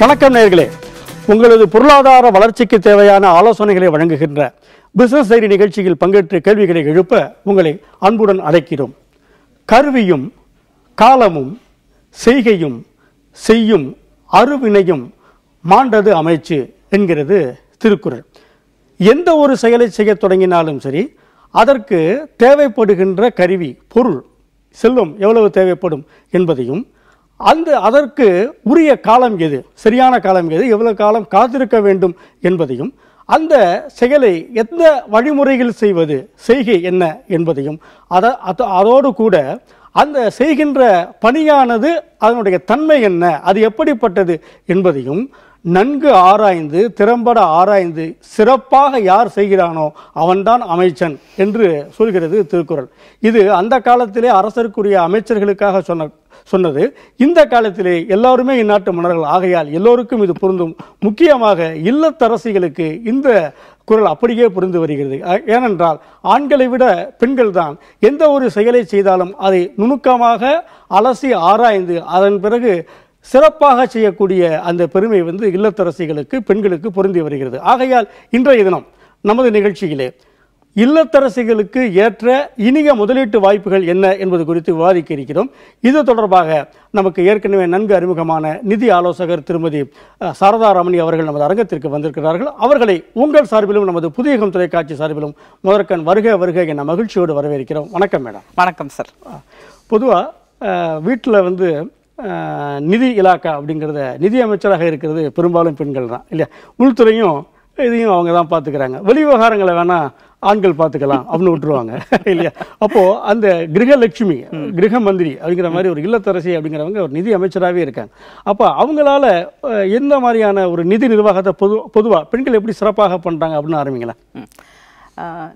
வணக்கம் நேர்களே உங்களது பொருளாதார வளர்ச்சிக்கு தேவையான ஆலோசனைகளை வழங்குகின்ற பிசினஸ் செய்தி நிகழ்ச்சியில் பங்கேற்று கேள்விகளை எழுப்ப உங்களை அன்புடன் அழைக்கிறோம் கருவியும் காலமும் செய்கையும் செய்யும் அருவினையும் மாண்டது அமைச்சு என்கிறது திருக்குறள் எந்த ஒரு செயலை செய்ய தொடங்கினாலும் சரி அதற்கு தேவைப்படுகின்ற கருவி பொருள் செல்லும் எவ்வளவு தேவைப்படும் என்பதையும் அந்த அதற்கு உரிய காலம் எது சரியான காலம் எது எவ்வளோ காலம் காத்திருக்க வேண்டும் என்பதையும் அந்த செயலை எந்த வழிமுறைகள் செய்வது செய்கை என்ன என்பதையும் அதை அதோடு கூட அந்த செய்கின்ற பணியானது அதனுடைய தன்மை என்ன அது எப்படிப்பட்டது என்பதையும் நன்கு ஆராய்ந்து திறம்பட ஆராய்ந்து சிறப்பாக யார் செய்கிறானோ அவன்தான் அமைச்சன் என்று சொல்கிறது திருக்குறள் இது அந்த காலத்திலே அரசருக்குரிய அமைச்சர்களுக்காக சொன்ன சொன்னது இந்த காலத்திலே எல்லாருமே இந்நாட்டு மன்னர்கள் ஆகையால் எல்லோருக்கும் இது பொருந்தும் முக்கியமாக இல்லத்தரசிகளுக்கு இந்த குரல் அப்படியே புரிந்து வருகிறது ஏனென்றால் ஆண்களை விட பெண்கள் தான் எந்த ஒரு செயலை செய்தாலும் அதை நுணுக்கமாக அலசி ஆராய்ந்து அதன் பிறகு சிறப்பாக செய்யக்கூடிய அந்த பெருமை வந்து இல்லத்தரசிகளுக்கு பெண்களுக்கு பொருந்தி வருகிறது ஆகையால் இன்றைய தினம் நமது நிகழ்ச்சியிலே இல்லத்தரசிகளுக்கு ஏற்ற இனிய முதலீட்டு வாய்ப்புகள் என்ன என்பது குறித்து விவாதிக்க இருக்கிறோம் இது தொடர்பாக நமக்கு ஏற்கனவே நன்கு அறிமுகமான நிதி ஆலோசகர் திருமதி சாரதாராமணி அவர்கள் நமது அரங்கத்திற்கு வந்திருக்கிறார்கள் அவர்களை உங்கள் சார்பிலும் நமது புதியகம் தொலைக்காட்சி சார்பிலும் முதற்கண் வருக வருக என மகிழ்ச்சியோடு வரவேற்கிறோம் வணக்கம் மேடம் வணக்கம் சார் பொதுவாக வீட்டில் வந்து நிதி இலாக்கா அப்படிங்கிறத நிதி அமைச்சராக இருக்கிறது பெரும்பாலும் பெண்கள் தான் இல்லையா உள்துறையும் இதையும் அவங்க தான் பார்த்துக்கிறாங்க விவகாரங்களை வேணால் ஆண்கள் பார்த்துக்கலாம் அப்படின்னு விட்டுருவாங்க இல்லையா அப்போது அந்த கிரகலட்சுமி கிரக மந்திரி அப்படிங்கிற மாதிரி ஒரு இல்லத்தரசி அப்படிங்கிறவங்க ஒரு நிதி அமைச்சராகவே இருக்காங்க அப்போ அவங்களால எந்த மாதிரியான ஒரு நிதி நிர்வாகத்தை பொது பொதுவாக பெண்கள் எப்படி சிறப்பாக பண்ணுறாங்க அப்படின்னு ஆரம்பிங்களேன்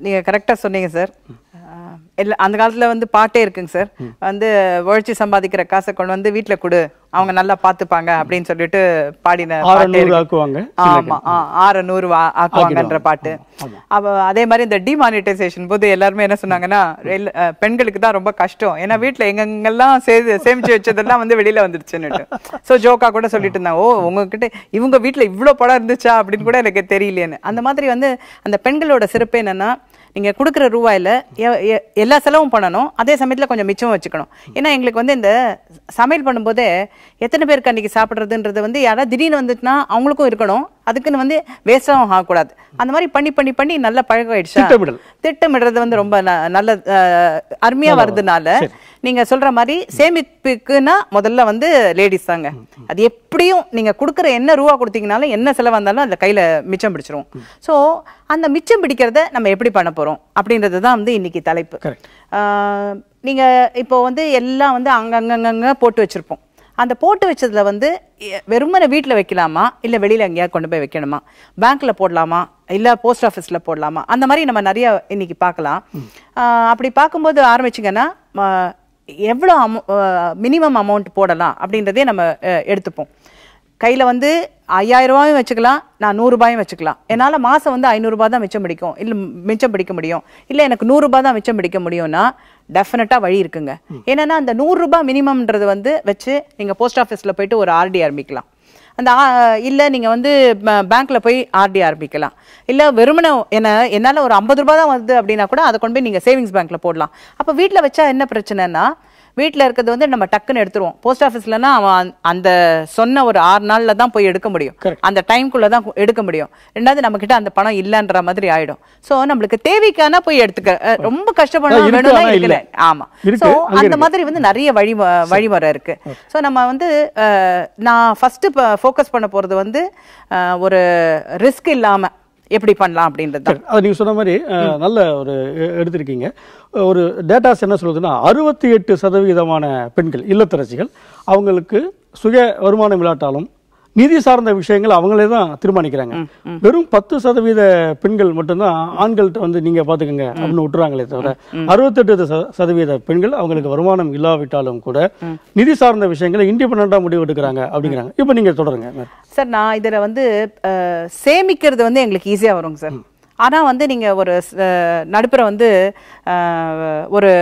நீங்கள் கரெக்டாக சொன்னீங்க சார் எல்லா அந்த காலத்தில் வந்து பாட்டே இருக்குங்க சார் வந்து உழைச்சி சம்பாதிக்கிற காசை கொண்டு வந்து வீட்டில் கொடு அவங்க நல்லா பாத்துப்பாங்க அப்படின்னு சொல்லிட்டு பாடின பாட்டு ஆமா ஆக்குவாங்கன்ற பாட்டு அவ அதே மாதிரி இந்த டிமானிட்டைசேஷன் போது எல்லாருமே என்ன சொன்னாங்கன்னா பெண்களுக்கு தான் ரொம்ப கஷ்டம் ஏன்னா வீட்டுல எங்கெங்கெல்லாம் சேமிச்சு வச்சதெல்லாம் வந்து வெளியில வந்துருச்சுன்னு சோ ஜோக்கா கூட சொல்லிட்டு இருந்தாங்க ஓ உங்ககிட்ட இவங்க வீட்டுல இவ்வளவு படம் இருந்துச்சா அப்படின்னு கூட எனக்கு தெரியலேன்னு அந்த மாதிரி வந்து அந்த பெண்களோட சிறப்பு என்னன்னா நீங்கள் கொடுக்குற ரூபாயில் எல்லா செலவும் பண்ணணும் அதே சமயத்தில் கொஞ்சம் மிச்சம் வச்சுக்கணும் ஏன்னா எங்களுக்கு வந்து இந்த சமையல் பண்ணும்போதே எத்தனை பேருக்கு அன்றைக்கி சாப்பிட்றதுன்றது வந்து யாராவது திடீர்னு வந்துட்டுனா அவங்களுக்கும் இருக்கணும் அதுக்குன்னு வந்து வேஸ்டாகவும் ஆகக்கூடாது அந்த மாதிரி பண்ணி பண்ணி பண்ணி நல்லா பழக்கம் ஆயிடுச்சு திட்டமிடுறது வந்து ரொம்ப நல்ல அருமையா வருதுனால நீங்க சொல்ற மாதிரி சேமிப்புக்குன்னா முதல்ல வந்து லேடிஸ் தாங்க அது எப்படியும் நீங்க கொடுக்குற என்ன ரூபா கொடுத்தீங்கனாலும் என்ன செலவாக இருந்தாலும் அந்த கையில மிச்சம் பிடிச்சிரும் ஸோ அந்த மிச்சம் பிடிக்கிறத நம்ம எப்படி பண்ண போறோம் அப்படின்றது தான் வந்து இன்னைக்கு தலைப்பு நீங்க இப்போ வந்து எல்லாம் வந்து அங்கங்கங்க போட்டு வச்சிருப்போம் அந்த போட்டு வச்சதில் வந்து வெறுமனை வீட்டில் வைக்கலாமா இல்லை வெளியில் எங்கேயாவது கொண்டு போய் வைக்கணுமா பேங்க்கில் போடலாமா இல்லை போஸ்ட் ஆஃபீஸில் போடலாமா அந்த மாதிரி நம்ம நிறைய இன்னைக்கு பார்க்கலாம் அப்படி பார்க்கும்போது ஆரம்பிச்சிங்கன்னா எவ்வளோ அமௌ மினிமம் அமௌண்ட் போடலாம் அப்படின்றதே நம்ம எடுத்துப்போம் கையில் வந்து ஐயாயிரரூபாயும் வச்சுக்கலாம் நான் நூறுரூபாயும் வச்சுக்கலாம் என்னால் மாதம் வந்து ஐநூறுரூபா தான் மிச்சம் பிடிக்கும் இல்லை மிச்சம் பிடிக்க முடியும் இல்லை எனக்கு நூறுரூபா தான் மிச்சம் பிடிக்க முடியும்னா டெஃபினட்டாக வழி இருக்குங்க ஏன்னா அந்த நூறுரூபா மினிமம்ன்றது வந்து வச்சு நீங்கள் போஸ்ட் ஆஃபீஸில் போயிட்டு ஒரு ஆர்டி ஆரம்பிக்கலாம் அந்த இல்லை நீங்கள் வந்து பேங்க்கில் போய் ஆர்டி ஆரம்பிக்கலாம் இல்லை வெறுமனை என்ன என்னால் ஒரு ஐம்பது ரூபா தான் வருது அப்படின்னா கூட அதை கொண்டு போய் நீங்கள் சேவிங்ஸ் பேங்க்கில் போடலாம் அப்போ வீட்டில் வச்சா என்ன பிரச்சனைனா வீட்டில் இருக்கிறது வந்து நம்ம டக்குன்னு எடுத்துருவோம் போஸ்ட் ஆஃபீஸ்லனா அவன் அந்த சொன்ன ஒரு ஆறு நாளில் தான் போய் எடுக்க முடியும் அந்த டைம்குள்ளே தான் எடுக்க முடியும் ரெண்டாவது நம்மக்கிட்ட அந்த பணம் இல்லைன்ற மாதிரி ஆயிடும் ஸோ நம்மளுக்கு தேவைக்கான போய் எடுத்துக்க ரொம்ப கஷ்டப்படணும் வேணும்னா இல்லை ஆமாம் ஸோ அந்த மாதிரி வந்து நிறைய வழி வழிமுறை இருக்கு ஸோ நம்ம வந்து நான் ஃபர்ஸ்ட் ஃபோக்கஸ் பண்ண போகிறது வந்து ஒரு ரிஸ்க் இல்லாமல் எப்படி பண்ணலாம் அப்படின்றது அது நீங்கள் சொன்ன மாதிரி நல்ல ஒரு எடுத்திருக்கீங்க ஒரு டேட்டாஸ் என்ன சொல்லுதுன்னா அறுபத்தி எட்டு சதவீதமான பெண்கள் இல்லத்தரசிகள் அவங்களுக்கு சுய வருமானம் இல்லாட்டாலும் நிதி சார்ந்த விஷயங்கள் அவங்களே தான் தீர்மானிக்கிறாங்க வெறும் பத்து சதவீத பெண்கள் மட்டும்தான் ஆண்கள்கிட்ட வந்து நீங்க பாத்துக்கோங்க அப்படின்னு விட்டுறாங்களே தவிர அறுபத்தெட்டு சதவீத பெண்கள் அவங்களுக்கு வருமானம் இல்லாவிட்டாலும் கூட நிதி சார்ந்த விஷயங்களை இண்டிபெண்டா முடிவு எடுக்கிறாங்க அப்படிங்கிறாங்க இப்போ நீங்க தொடருங்க சார் நான் இதில் வந்து சேமிக்கிறது வந்து எங்களுக்கு ஈஸியாக வருங்க சார் ஆனால் வந்து நீங்கள் ஒரு நடுப்புற வந்து ஒரு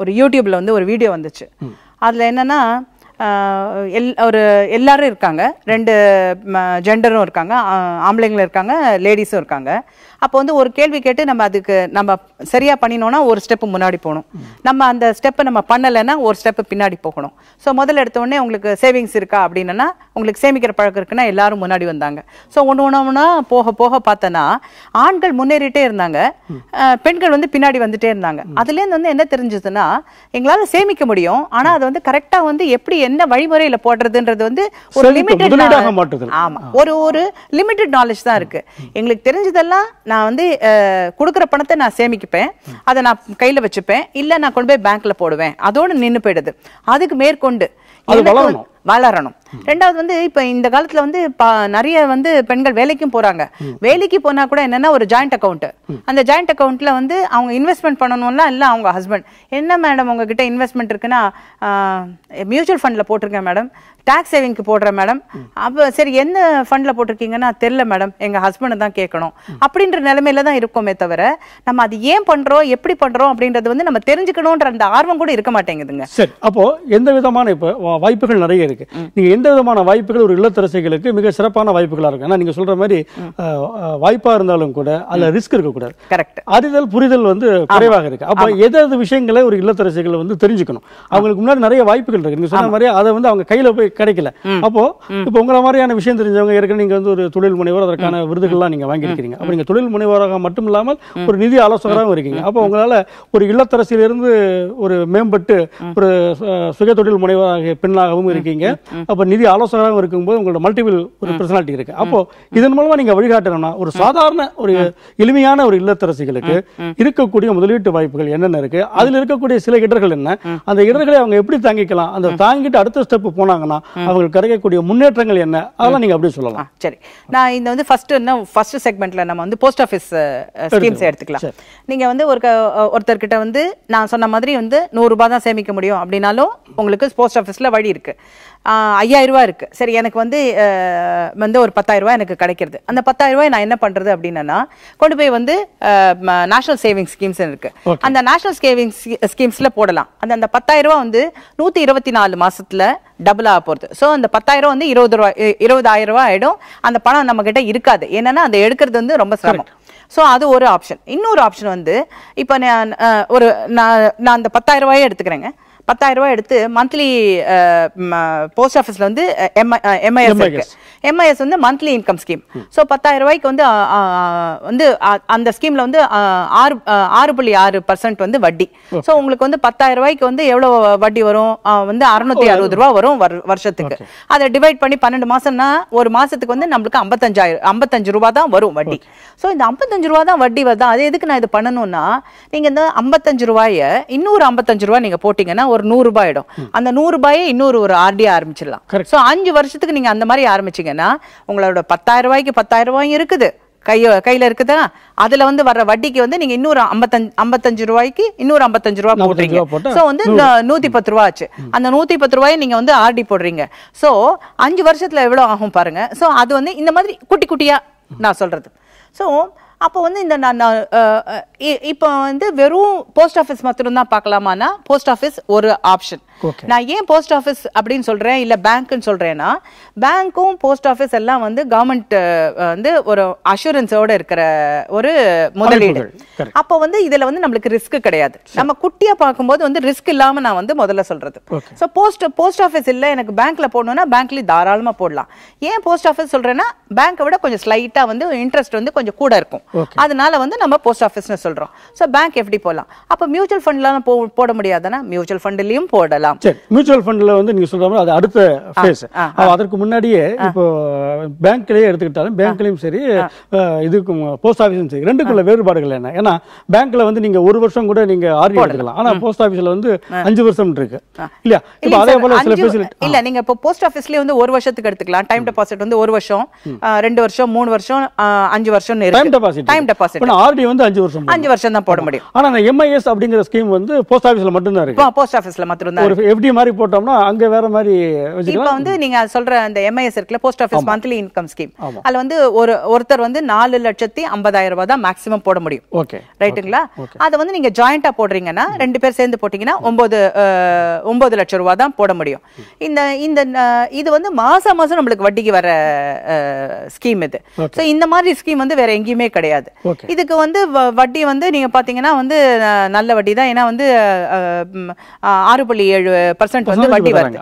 ஒரு யூடியூப்பில் வந்து ஒரு வீடியோ வந்துச்சு அதில் என்னென்னா எல் ஒரு எல்லாரும் இருக்காங்க ரெண்டு ஜெண்டரும் இருக்காங்க ஆம்பளைங்களும் இருக்காங்க லேடிஸும் இருக்காங்க அப்போ வந்து ஒரு கேள்வி கேட்டு நம்ம அதுக்கு நம்ம சரியாக பண்ணினோன்னா ஒரு ஸ்டெப்பு முன்னாடி போகணும் நம்ம அந்த ஸ்டெப்பை நம்ம பண்ணலைன்னா ஒரு ஸ்டெப்பு பின்னாடி போகணும் ஸோ முதல்ல எடுத்தோடனே உங்களுக்கு சேவிங்ஸ் இருக்கா அப்படின்னா உங்களுக்கு சேமிக்கிற பழக்கம் இருக்குன்னா எல்லாரும் முன்னாடி வந்தாங்க ஸோ ஒன்று ஒன்றா போக போக பார்த்தோன்னா ஆண்கள் முன்னேறிட்டே இருந்தாங்க பெண்கள் வந்து பின்னாடி வந்துட்டே இருந்தாங்க அதுலேருந்து வந்து என்ன தெரிஞ்சதுன்னா எங்களால் சேமிக்க முடியும் ஆனால் அதை வந்து கரெக்டாக வந்து எப்படி என்ன என்ன வழிமுறையில போடுறதுன்றது வந்து ஒரு லிமிட்டட் ஆமா ஒரு ஒரு லிமிட்டட் நாலேஜ் தான் இருக்கு எங்களுக்கு தெரிஞ்சதெல்லாம் நான் வந்து கொடுக்குற பணத்தை நான் சேமிக்கப்பேன் அதை நான் கையில வச்சுப்பேன் இல்ல நான் கொண்டு போய் பேங்க்ல போடுவேன் அதோட நின்று போயிடுது அதுக்கு மேற்கொண்டு வளரணும் ரெண்டாவது வந்து இப்போ இந்த காலத்தில் வந்து நிறைய வந்து பெண்கள் வேலைக்கும் போகிறாங்க வேலைக்கு போனால் கூட என்னென்னா ஒரு ஜாயிண்ட் அக்கௌண்ட் அந்த ஜாயிண்ட் அக்கௌண்ட்டில் வந்து அவங்க இன்வெஸ்ட்மெண்ட் பண்ணணும்லாம் இல்லை அவங்க ஹஸ்பண்ட் என்ன மேடம் உங்ககிட்ட இன்வெஸ்ட்மெண்ட் இருக்குன்னா மியூச்சுவல் ஃபண்டில் போட்டிருக்கேன் மேடம் டேக்ஸ் சேவிங்க்கு போடுறேன் மேடம் அப்போ சரி என்ன ஃபண்டில் போட்டிருக்கீங்கன்னா தெரில மேடம் எங்கள் ஹஸ்பண்டை தான் கேட்கணும் அப்படின்ற நிலமையில தான் இருக்கோமே தவிர நம்ம அது ஏன் பண்ணுறோம் எப்படி பண்ணுறோம் அப்படின்றது வந்து நம்ம தெரிஞ்சுக்கணுன்ற அந்த ஆர்வம் கூட இருக்க மாட்டேங்குதுங்க சரி அப்போது எந்த விதமான இப்போ வாய்ப்புகள் நிறைய இருக்குது நீங்கள் எந்த விதமான வாய்ப்புகள் ஒரு இல்லத்தரசைகளுக்கு மிக சிறப்பான வாய்ப்புகளாக இருக்கும் ஏன்னா நீங்கள் சொல்கிற மாதிரி வாய்ப்பாக இருந்தாலும் கூட அதில் ரிஸ்க் இருக்கக்கூடாது கரெக்ட் அறிதல் புரிதல் வந்து குறைவாக இருக்குது அப்போ எதாவது விஷயங்களை ஒரு இல்லத்தரசைகள் வந்து தெரிஞ்சுக்கணும் அவங்களுக்கு முன்னாடி நிறைய வாய்ப்புகள் இருக்குது நீங்கள் சொன்ன மாதிரி அதை வந்து அவங்க கையில் போய் கிடைக்கல அப்போ இப்போ உங்களை மாதிரியான விஷயம் தெரிஞ்சவங்க ஏற்கனவே நீங்கள் வந்து ஒரு தொழில் முனைவர் அதற்கான விருதுகள்லாம் நீங்கள் வாங்கியிருக்கிறீங்க அப்போ நீங்கள் தொழில் முனைவோராக மட்டும் இல்லாமல் ஒரு நிதி ஆலோசகராகவும் இருக்கீங்க அப்போ உங்களால் ஒரு இல்லத்தரசியிலிருந்து ஒரு மேம்பட்டு ஒரு சுய தொழில் முனைவராக பெண்ணாகவும் இருக்கீங்க அப்போ நிதி ஆலோசகராக இருக்கும்போது உங்களோட மல்டிபிள் ஒரு பர்சனாலிட்டி இருக்கு அப்போ இதன் மூலமா நீங்க வழிகாட்டணும்னா ஒரு சாதாரண ஒரு எளிமையான ஒரு இல்லத்தரசிகளுக்கு இருக்கக்கூடிய முதலீட்டு வாய்ப்புகள் என்னென்ன இருக்கு அதில் இருக்கக்கூடிய சில இடர்கள் என்ன அந்த இடர்களை அவங்க எப்படி தாங்கிக்கலாம் அந்த தாங்கிட்டு அடுத்த ஸ்டெப் போனாங்கன்னா அவங்களுக்கு கிடைக்கக்கூடிய முன்னேற்றங்கள் என்ன அதெல்லாம் நீங்க அப்படி சொல்லலாம் சரி நான் இந்த வந்து ஃபர்ஸ்ட் என்ன ஃபர்ஸ்ட் செக்மெண்ட்ல நம்ம வந்து போஸ்ட் ஆஃபீஸ் ஸ்கீம்ஸ் எடுத்துக்கலாம் நீங்க வந்து ஒரு ஒருத்தர்கிட்ட வந்து நான் சொன்ன மாதிரி வந்து நூறு ரூபாய் தான் சேமிக்க முடியும் அப்படின்னாலும் உங்களுக்கு போஸ்ட் ஆஃபீஸ்ல வழி இருக்கு ஐயாயிரரூவா இருக்குது சரி எனக்கு வந்து வந்து ஒரு பத்தாயிரரூவா எனக்கு கிடைக்கிறது அந்த பத்தாயிரரூவாய் நான் என்ன பண்ணுறது அப்படின்னா கொண்டு போய் வந்து நேஷனல் சேவிங்ஸ் ஸ்கீம்ஸ் இருக்குது அந்த நேஷனல் சேவிங்ஸ் ஸ்கீம்ஸில் போடலாம் அந்த அந்த பத்தாயிரரூவா வந்து நூற்றி இருபத்தி நாலு மாதத்தில் டபுள் ஆக போகிறது ஸோ அந்த பத்தாயிரம் வந்து இருபது ரூபா இருபதாயிரம் ஆகிடும் அந்த பணம் நம்மக்கிட்ட இருக்காது என்னென்னா அதை எடுக்கிறது வந்து ரொம்ப சிரமம் ஸோ அது ஒரு ஆப்ஷன் இன்னொரு ஆப்ஷன் வந்து இப்போ நான் ஒரு நான் நான் அந்த பத்தாயிரம் ரூபாயே எடுத்துக்கிறேங்க பத்தாயிரம் ரூபாய் எடுத்து மந்த்லி போஸ்ட் ஆஃபீஸில் வந்து எம்ஐஎஸ் இருக்கு எம்ஐஎஸ் வந்து மந்த்லி இன்கம் ஸ்கீம் ஸோ பத்தாயிரம் ரூபாய்க்கு வந்து வந்து அந்த ஸ்கீமில் வந்து ஆறு ஆறு புள்ளி ஆறு பர்சன்ட் வந்து வட்டி ஸோ உங்களுக்கு வந்து பத்தாயிரம் ரூபாய்க்கு வந்து எவ்வளோ வட்டி வரும் வந்து அறுநூத்தி அறுபது ரூபா வரும் வருஷத்துக்கு அதை டிவைட் பண்ணி பன்னெண்டு மாசம்னா ஒரு மாசத்துக்கு வந்து நம்மளுக்கு ஐம்பத்தஞ்சாயிரம் ஐம்பத்தஞ்சு ரூபா தான் வரும் வட்டி ஸோ இந்த ஐம்பத்தஞ்சு ரூபா தான் வட்டி வருதா அது எதுக்கு நான் இது பண்ணணும்னா நீங்க இந்த ஐம்பத்தஞ்சு ரூபாயை இன்னொரு ஐம்பத்தஞ்சு ரூபாய் நீங்க போட்டீங்கன்னா ஒரு நூறு ரூபாய் அந்த நூறு ரூபாயை இன்னொரு ஒரு ஆர்டி ஆரம்பிச்சிடலாம் ஸோ அஞ்சு வருஷத்துக்கு நீங்க அந்த மாதிரி ஆரம்பிச்சிங்க வச்சுருந்தீங்கன்னா உங்களோட பத்தாயிரம் ரூபாய்க்கு பத்தாயிரம் ரூபாயும் இருக்குது கையோ கையில் இருக்குதா அதில் வந்து வர வட்டிக்கு வந்து நீங்கள் இன்னொரு ஐம்பத்தஞ்சு ஐம்பத்தஞ்சு ரூபாய்க்கு இன்னொரு ஐம்பத்தஞ்சு ரூபா போடுறீங்க ஸோ வந்து நூற்றி பத்து ரூபா ஆச்சு அந்த நூற்றி பத்து ரூபாயை நீங்கள் வந்து ஆர்டி போடுறீங்க ஸோ அஞ்சு வருஷத்தில் எவ்வளோ ஆகும் பாருங்க ஸோ அது வந்து இந்த மாதிரி குட்டி குட்டியாக நான் சொல்கிறது ஸோ அப்போ வந்து இந்த நான் இப்போ வந்து வெறும் போஸ்ட் ஆஃபீஸ் மட்டும்தான் பார்க்கலாமான்னா போஸ்ட் ஆஃபீஸ் ஒரு ஆப்ஷன் நான் ஏன் போஸ்ட் ஆஃபீஸ் அப்படின்னு சொல்கிறேன் இல்லை பேங்க்குன்னு சொல்கிறேன்னா பேங்க்கும் போஸ்ட் ஆஃபீஸ் எல்லாம் வந்து கவர்மெண்ட் வந்து ஒரு அஷூரன்ஸோடு இருக்கிற ஒரு முதலீடு அப்போ வந்து இதில் வந்து நம்மளுக்கு ரிஸ்க் கிடையாது நம்ம குட்டியாக பார்க்கும்போது வந்து ரிஸ்க் இல்லாமல் நான் வந்து முதல்ல சொல்கிறது ஸோ போஸ்ட் போஸ்ட் ஆஃபீஸ் இல்லை எனக்கு பேங்க்ல போடணும்னா பேங்க்லேயும் தாராளமாக போடலாம் ஏன் போஸ்ட் ஆஃபீஸ் சொல்கிறேன்னா பேங்க்கை விட கொஞ்சம் ஸ்லைட்டாக வந்து இன்ட்ரெஸ்ட் வந்து கொஞ்சம் கூட இருக்கும் அதனால வந்து நம்ம போஸ்ட் ஆஃபீஸ்னு சொல்கிறோம் ஸோ பேங்க் எப்படி போடலாம் அப்போ மியூச்சுவல் ஃபண்ட்லாம் போ போட முடியாதுன்னா மியூச்சுவல் ஃபண்ட்லேயும் போடலாம் பார்க்கலாம் சரி மியூச்சுவல் ஃபண்ட்ல வந்து நீங்க சொல்ற மாதிரி அது அடுத்த ஃபேஸ் அதற்கு முன்னாடியே இப்போ பேங்க்லயே எடுத்துக்கிட்டாலும் பேங்க்லயும் சரி இதுக்கும் போஸ்ட் ஆஃபீஸும் சரி ரெண்டுக்குள்ள வேறுபாடுகள் என்ன ஏன்னா பேங்க்ல வந்து நீங்க ஒரு வருஷம் கூட நீங்க ஆர்டி எடுக்கலாம் ஆனா போஸ்ட் ஆஃபீஸ்ல வந்து அஞ்சு வருஷம் இருக்கு இல்லையா இப்போ அதே போல சில ஃபெசிலிட்டி இல்ல நீங்க இப்போ போஸ்ட் ஆஃபீஸ்லயே வந்து ஒரு வருஷத்துக்கு எடுத்துக்கலாம் டைம் டெபாசிட் வந்து ஒரு வருஷம் ரெண்டு வருஷம் மூணு வருஷம் அஞ்சு வருஷம் time deposit time deposit RD வந்து அஞ்சு வருஷம் அஞ்சு வருஷம் தான் போட முடியும் ஆனா எம்ஐஎஸ் அப்படிங்கிற ஸ்கீம் வந்து போஸ்ட் ஆஃபீஸ்ல மட்டும் தான் இருக்கு போஸ்ட் ஆஃபீஸ்ல மட்டும்தான் தான் எஃப்டி மாதிரி போட்டோம்னா அங்க வேற மாதிரி இப்போ வந்து நீங்க சொல்ற அந்த எம்ஐஎஸ் இருக்குல்ல post office monthly income scheme அதுல வந்து ஒரு ஒருத்தர் வந்து நாலு லட்சத்தி ஐம்பதாயிரம் ரூபாய் தான் மேக்ஸிமம் போட முடியும் ஓகே ரைட்டுங்களா அதை வந்து நீங்க ஜாயிண்டா போடுறீங்கன்னா ரெண்டு பேர் சேர்ந்து போட்டிங்கன்னா ஒன்பது ஒன்பது லட்சம் ரூபா தான் போட முடியும் இந்த இந்த இது வந்து மாசம் மாசம் நம்மளுக்கு வட்டிக்கு வர ஸ்கீம் இது ஸோ இந்த மாதிரி ஸ்கீம் வந்து வேற எங்கேயுமே கிடையாது இதுக்கு வந்து வட்டி வந்து நீங்க பாத்தீங்கன்னா வந்து நல்ல வட்டி தான் ஏன்னா வந்து ஆறு புள்ளி ஏழு ஏழு பர்சன்ட் வந்து வட்டி வருது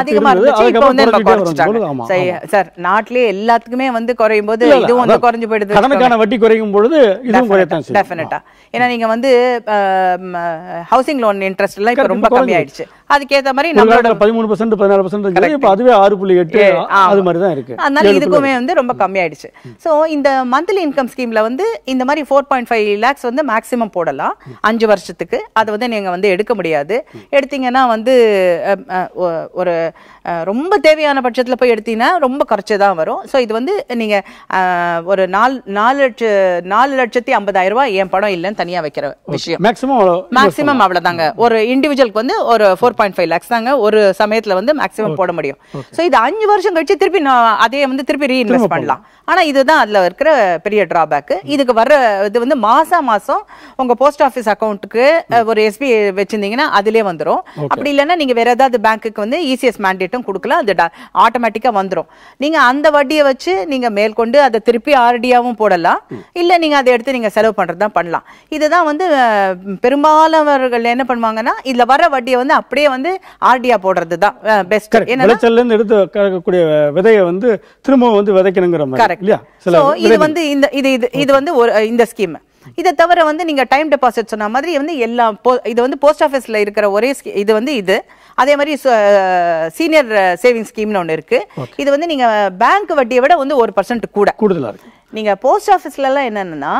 அதிகமா இருந்துச்சு வந்து சார் நாட்டிலே எல்லாத்துக்குமே வந்து குறையும் போது இதுவும் வந்து குறைஞ்சு போயிடுது கடனுக்கான வட்டி குறையும் பொழுது இதுவும் குறையத்தான் டெஃபினட்டா ஏன்னா நீங்க வந்து ஹவுசிங் லோன் இன்ட்ரெஸ்ட் எல்லாம் இப்போ ரொம்ப கம்மி ஆயிடுச்சு அதுக்கேற்ற மாதிரி நம்மளோட பதிமூணு பர்சன்ட் பதினாறு பர்சன்ட் இப்போ அதுவே ஆறு புள்ளி எட்டு அது மாதிரி தான் இருக்கு அதனால இதுக்குமே வந்து ரொம்ப கம்மியாயிடுச்சு ஸோ இந்த மந்த்லி இன்கம் ஸ்கீம்ல வந்து இந்த மாதிரி ஃபோர் பாயிண்ட் ஃபைவ் லேக்ஸ் வந்து மேக்ஸிமம் போடலாம் அஞ்சு வருஷத்துக்கு அதை வந்து நீங்கள் வந்து எடுக்க முடியாது எடுத்தீங்கன்னா வந்து ஒரு ரொம்ப தேவையான பட்சத்தில் போய் எடுத்தீங்கன்னா ரொம்ப குறைச்சி தான் வரும் ஸோ இது வந்து நீங்கள் ஒரு நாலு நாலு லட்ச நாலு லட்சத்தி ஐம்பதாயிரம் ரூபாய் என் படம் இல்லைன்னு தனியாக வைக்கிற விஷயம் மேக்ஸிமம் மேக்ஸிமம் அவ்வளோதாங்க ஒரு இண்டிவிஜுவலுக்கு வந்து ஒரு ஃபோர் பாயிண்ட் ஃபைவ் லேக்ஸ் தாங்க ஒரு சமயத்தில் வந்து மேக்ஸிமம் போட முடியும் ஸோ இது அஞ்சு வருஷம் கழிச்சு திருப்பி நான் அதே வந்து திருப்பி ரீஇன்வெஸ்ட் பண்ணலாம் ஆனால் இதுதான் அதில் இருக்கிற பெரிய ட்ராபேக்கு இதுக்கு வர இது வந்து மாதம் மாதம் உங்கள் போஸ்ட் ஆஃபீஸ் அக்கௌண்ட்டுக்கு ஒரு எஸ்பிஐ வச்சுருந்தீங்கன்னா அதிலே வந்துடும் அப்படி இல்லைன்னா நீங்கள் வேறு ஏதாவது பேங்க்குக்கு வந்து இசிஎஸ் e மேண்டேட்டும் மட்டும் கொடுக்கல அது ஆட்டோமேட்டிக்காக வந்துடும் நீங்கள் அந்த வட்டியை வச்சு நீங்கள் மேற்கொண்டு அதை திருப்பி ஆர்டியாகவும் போடலாம் இல்லை நீங்கள் அதை எடுத்து நீங்கள் செலவு பண்ணுறது தான் பண்ணலாம் இதுதான் வந்து பெரும்பாலானவர்கள் என்ன பண்ணுவாங்கன்னா இதில் வர வட்டியை வந்து அப்படியே வந்து ஆர்டியா போடுறது தான் பெஸ்ட் என்ன எடுத்து கறக்கக்கூடிய விதையை வந்து திரும்பவும் வந்து விதைக்கணுங்கிற மாதிரி இல்லையா ஸோ இது வந்து இந்த இது இது இது வந்து ஒரு இந்த ஸ்கீம் இதை தவிர வந்து நீங்கள் டைம் டெபாசிட் சொன்ன மாதிரி வந்து எல்லா இது வந்து போஸ்ட் ஆஃபீஸில் இருக்கிற ஒரே இது வந்து இது அதே மாதிரி சீனியர் சேவிங் ஸ்கீம்னு ஒன்று இருக்கு இது வந்து நீங்க பேங்க் வட்டியை விட வந்து ஒரு பர்சன்ட் கூட கூடுதலாக நீங்க போஸ்ட் ஆஃபீஸ்லலாம் என்னென்னா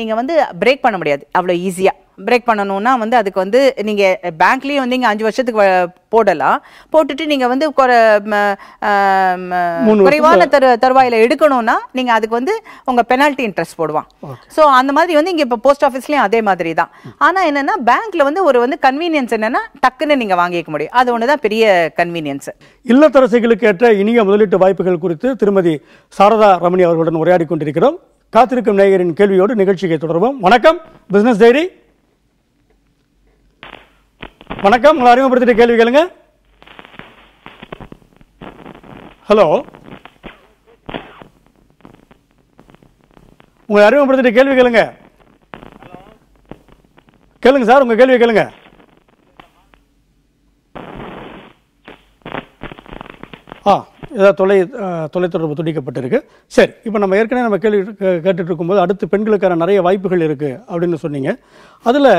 நீங்க வந்து பிரேக் பண்ண முடியாது அவ்வளோ ஈஸியாக பிரேக் பண்ணணும்னா வந்து அதுக்கு வந்து நீங்கள் பேங்க்லேயே வந்து இங்கே அஞ்சு வருஷத்துக்கு போடலாம் போட்டுட்டு நீங்கள் வந்து குறைவான தரு தருவாயில் எடுக்கணும்னா நீங்கள் அதுக்கு வந்து உங்கள் பெனால்ட்டி இன்ட்ரெஸ்ட் போடுவான் ஸோ அந்த மாதிரி வந்து இங்கே இப்போ போஸ்ட் ஆஃபீஸ்லேயும் அதே மாதிரி தான் ஆனால் என்னென்னா பேங்க்கில் வந்து ஒரு வந்து கன்வீனியன்ஸ் என்னென்னா டக்குன்னு நீங்கள் வாங்கிக்க முடியும் அது ஒன்று தான் பெரிய கன்வீனியன்ஸ் இல்லத்தரசிகளுக்கு ஏற்ற இனிய முதலீட்டு வாய்ப்புகள் குறித்து திருமதி சாரதா ரமணி அவர்களுடன் உரையாடி கொண்டிருக்கிறோம் காத்திருக்கும் நேயரின் கேள்வியோடு நிகழ்ச்சியை தொடர்வோம் வணக்கம் பிசினஸ் டைரி வணக்கம் உங்களை அறிமுகப்படுத்திட்டு கேள்வி கேளுங்க ஹலோ உங்களை அறிமுகப்படுத்திட்டு கேள்வி கேளுங்க கேளுங்க சார் உங்க கேள்வி கேளுங்க ஆ ஏதாவது தொலை தொலைத்தொடர்பு துண்டிக்கப்பட்டிருக்கு சரி இப்போ நம்ம ஏற்கனவே நம்ம கேள்வி கேட்டுட்டு இருக்கும்போது அடுத்து பெண்களுக்கான நிறைய வாய்ப்புகள் இருக்குது அப்படின்னு சொன்னீங்க அதில்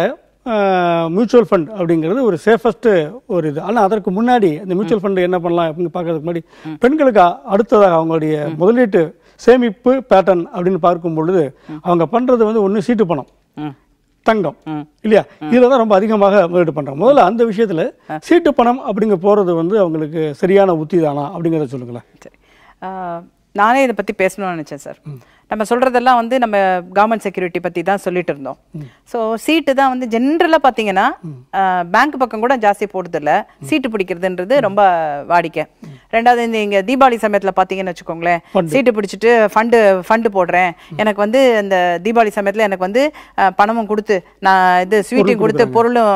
மியூச்சுவல் ஃபண்ட் அப்படிங்கிறது ஒரு சேஃபஸ்ட்டு ஒரு இது ஆனால் அதற்கு முன்னாடி அந்த மியூச்சுவல் ஃபண்டு என்ன பண்ணலாம் அப்படின்னு பார்க்கறதுக்கு முன்னாடி பெண்களுக்கு அடுத்ததாக அவங்களுடைய முதலீட்டு சேமிப்பு பேட்டர்ன் அப்படின்னு பார்க்கும் பொழுது அவங்க பண்ணுறது வந்து ஒன்று சீட்டு பணம் தங்கம் இல்லையா இதில் தான் ரொம்ப அதிகமாக முதலீடு பண்ணுறாங்க முதல்ல அந்த விஷயத்தில் சீட்டு பணம் அப்படிங்க போகிறது வந்து அவங்களுக்கு சரியான உத்தி தானா அப்படிங்கிறத சொல்லுங்களேன் நானே இதை பற்றி பேசணும்னு நினச்சேன் சார் நம்ம சொல்றதெல்லாம் வந்து நம்ம கவர்மெண்ட் செக்யூரிட்டி பற்றி தான் சொல்லிட்டு இருந்தோம் ஸோ சீட்டு தான் வந்து ஜென்ரலாக பார்த்தீங்கன்னா பேங்க் பக்கம் கூட ஜாஸ்தி போடுறதில்ல சீட்டு பிடிக்கிறதுன்றது ரொம்ப வாடிக்கை ரெண்டாவது இந்த இங்கே தீபாவளி சமயத்தில் பார்த்தீங்கன்னு வச்சுக்கோங்களேன் சீட்டு பிடிச்சிட்டு ஃபண்டு ஃபண்டு போடுறேன் எனக்கு வந்து இந்த தீபாவளி சமயத்தில் எனக்கு வந்து பணமும் கொடுத்து நான் இது ஸ்வீட்டும் கொடுத்து பொருளும்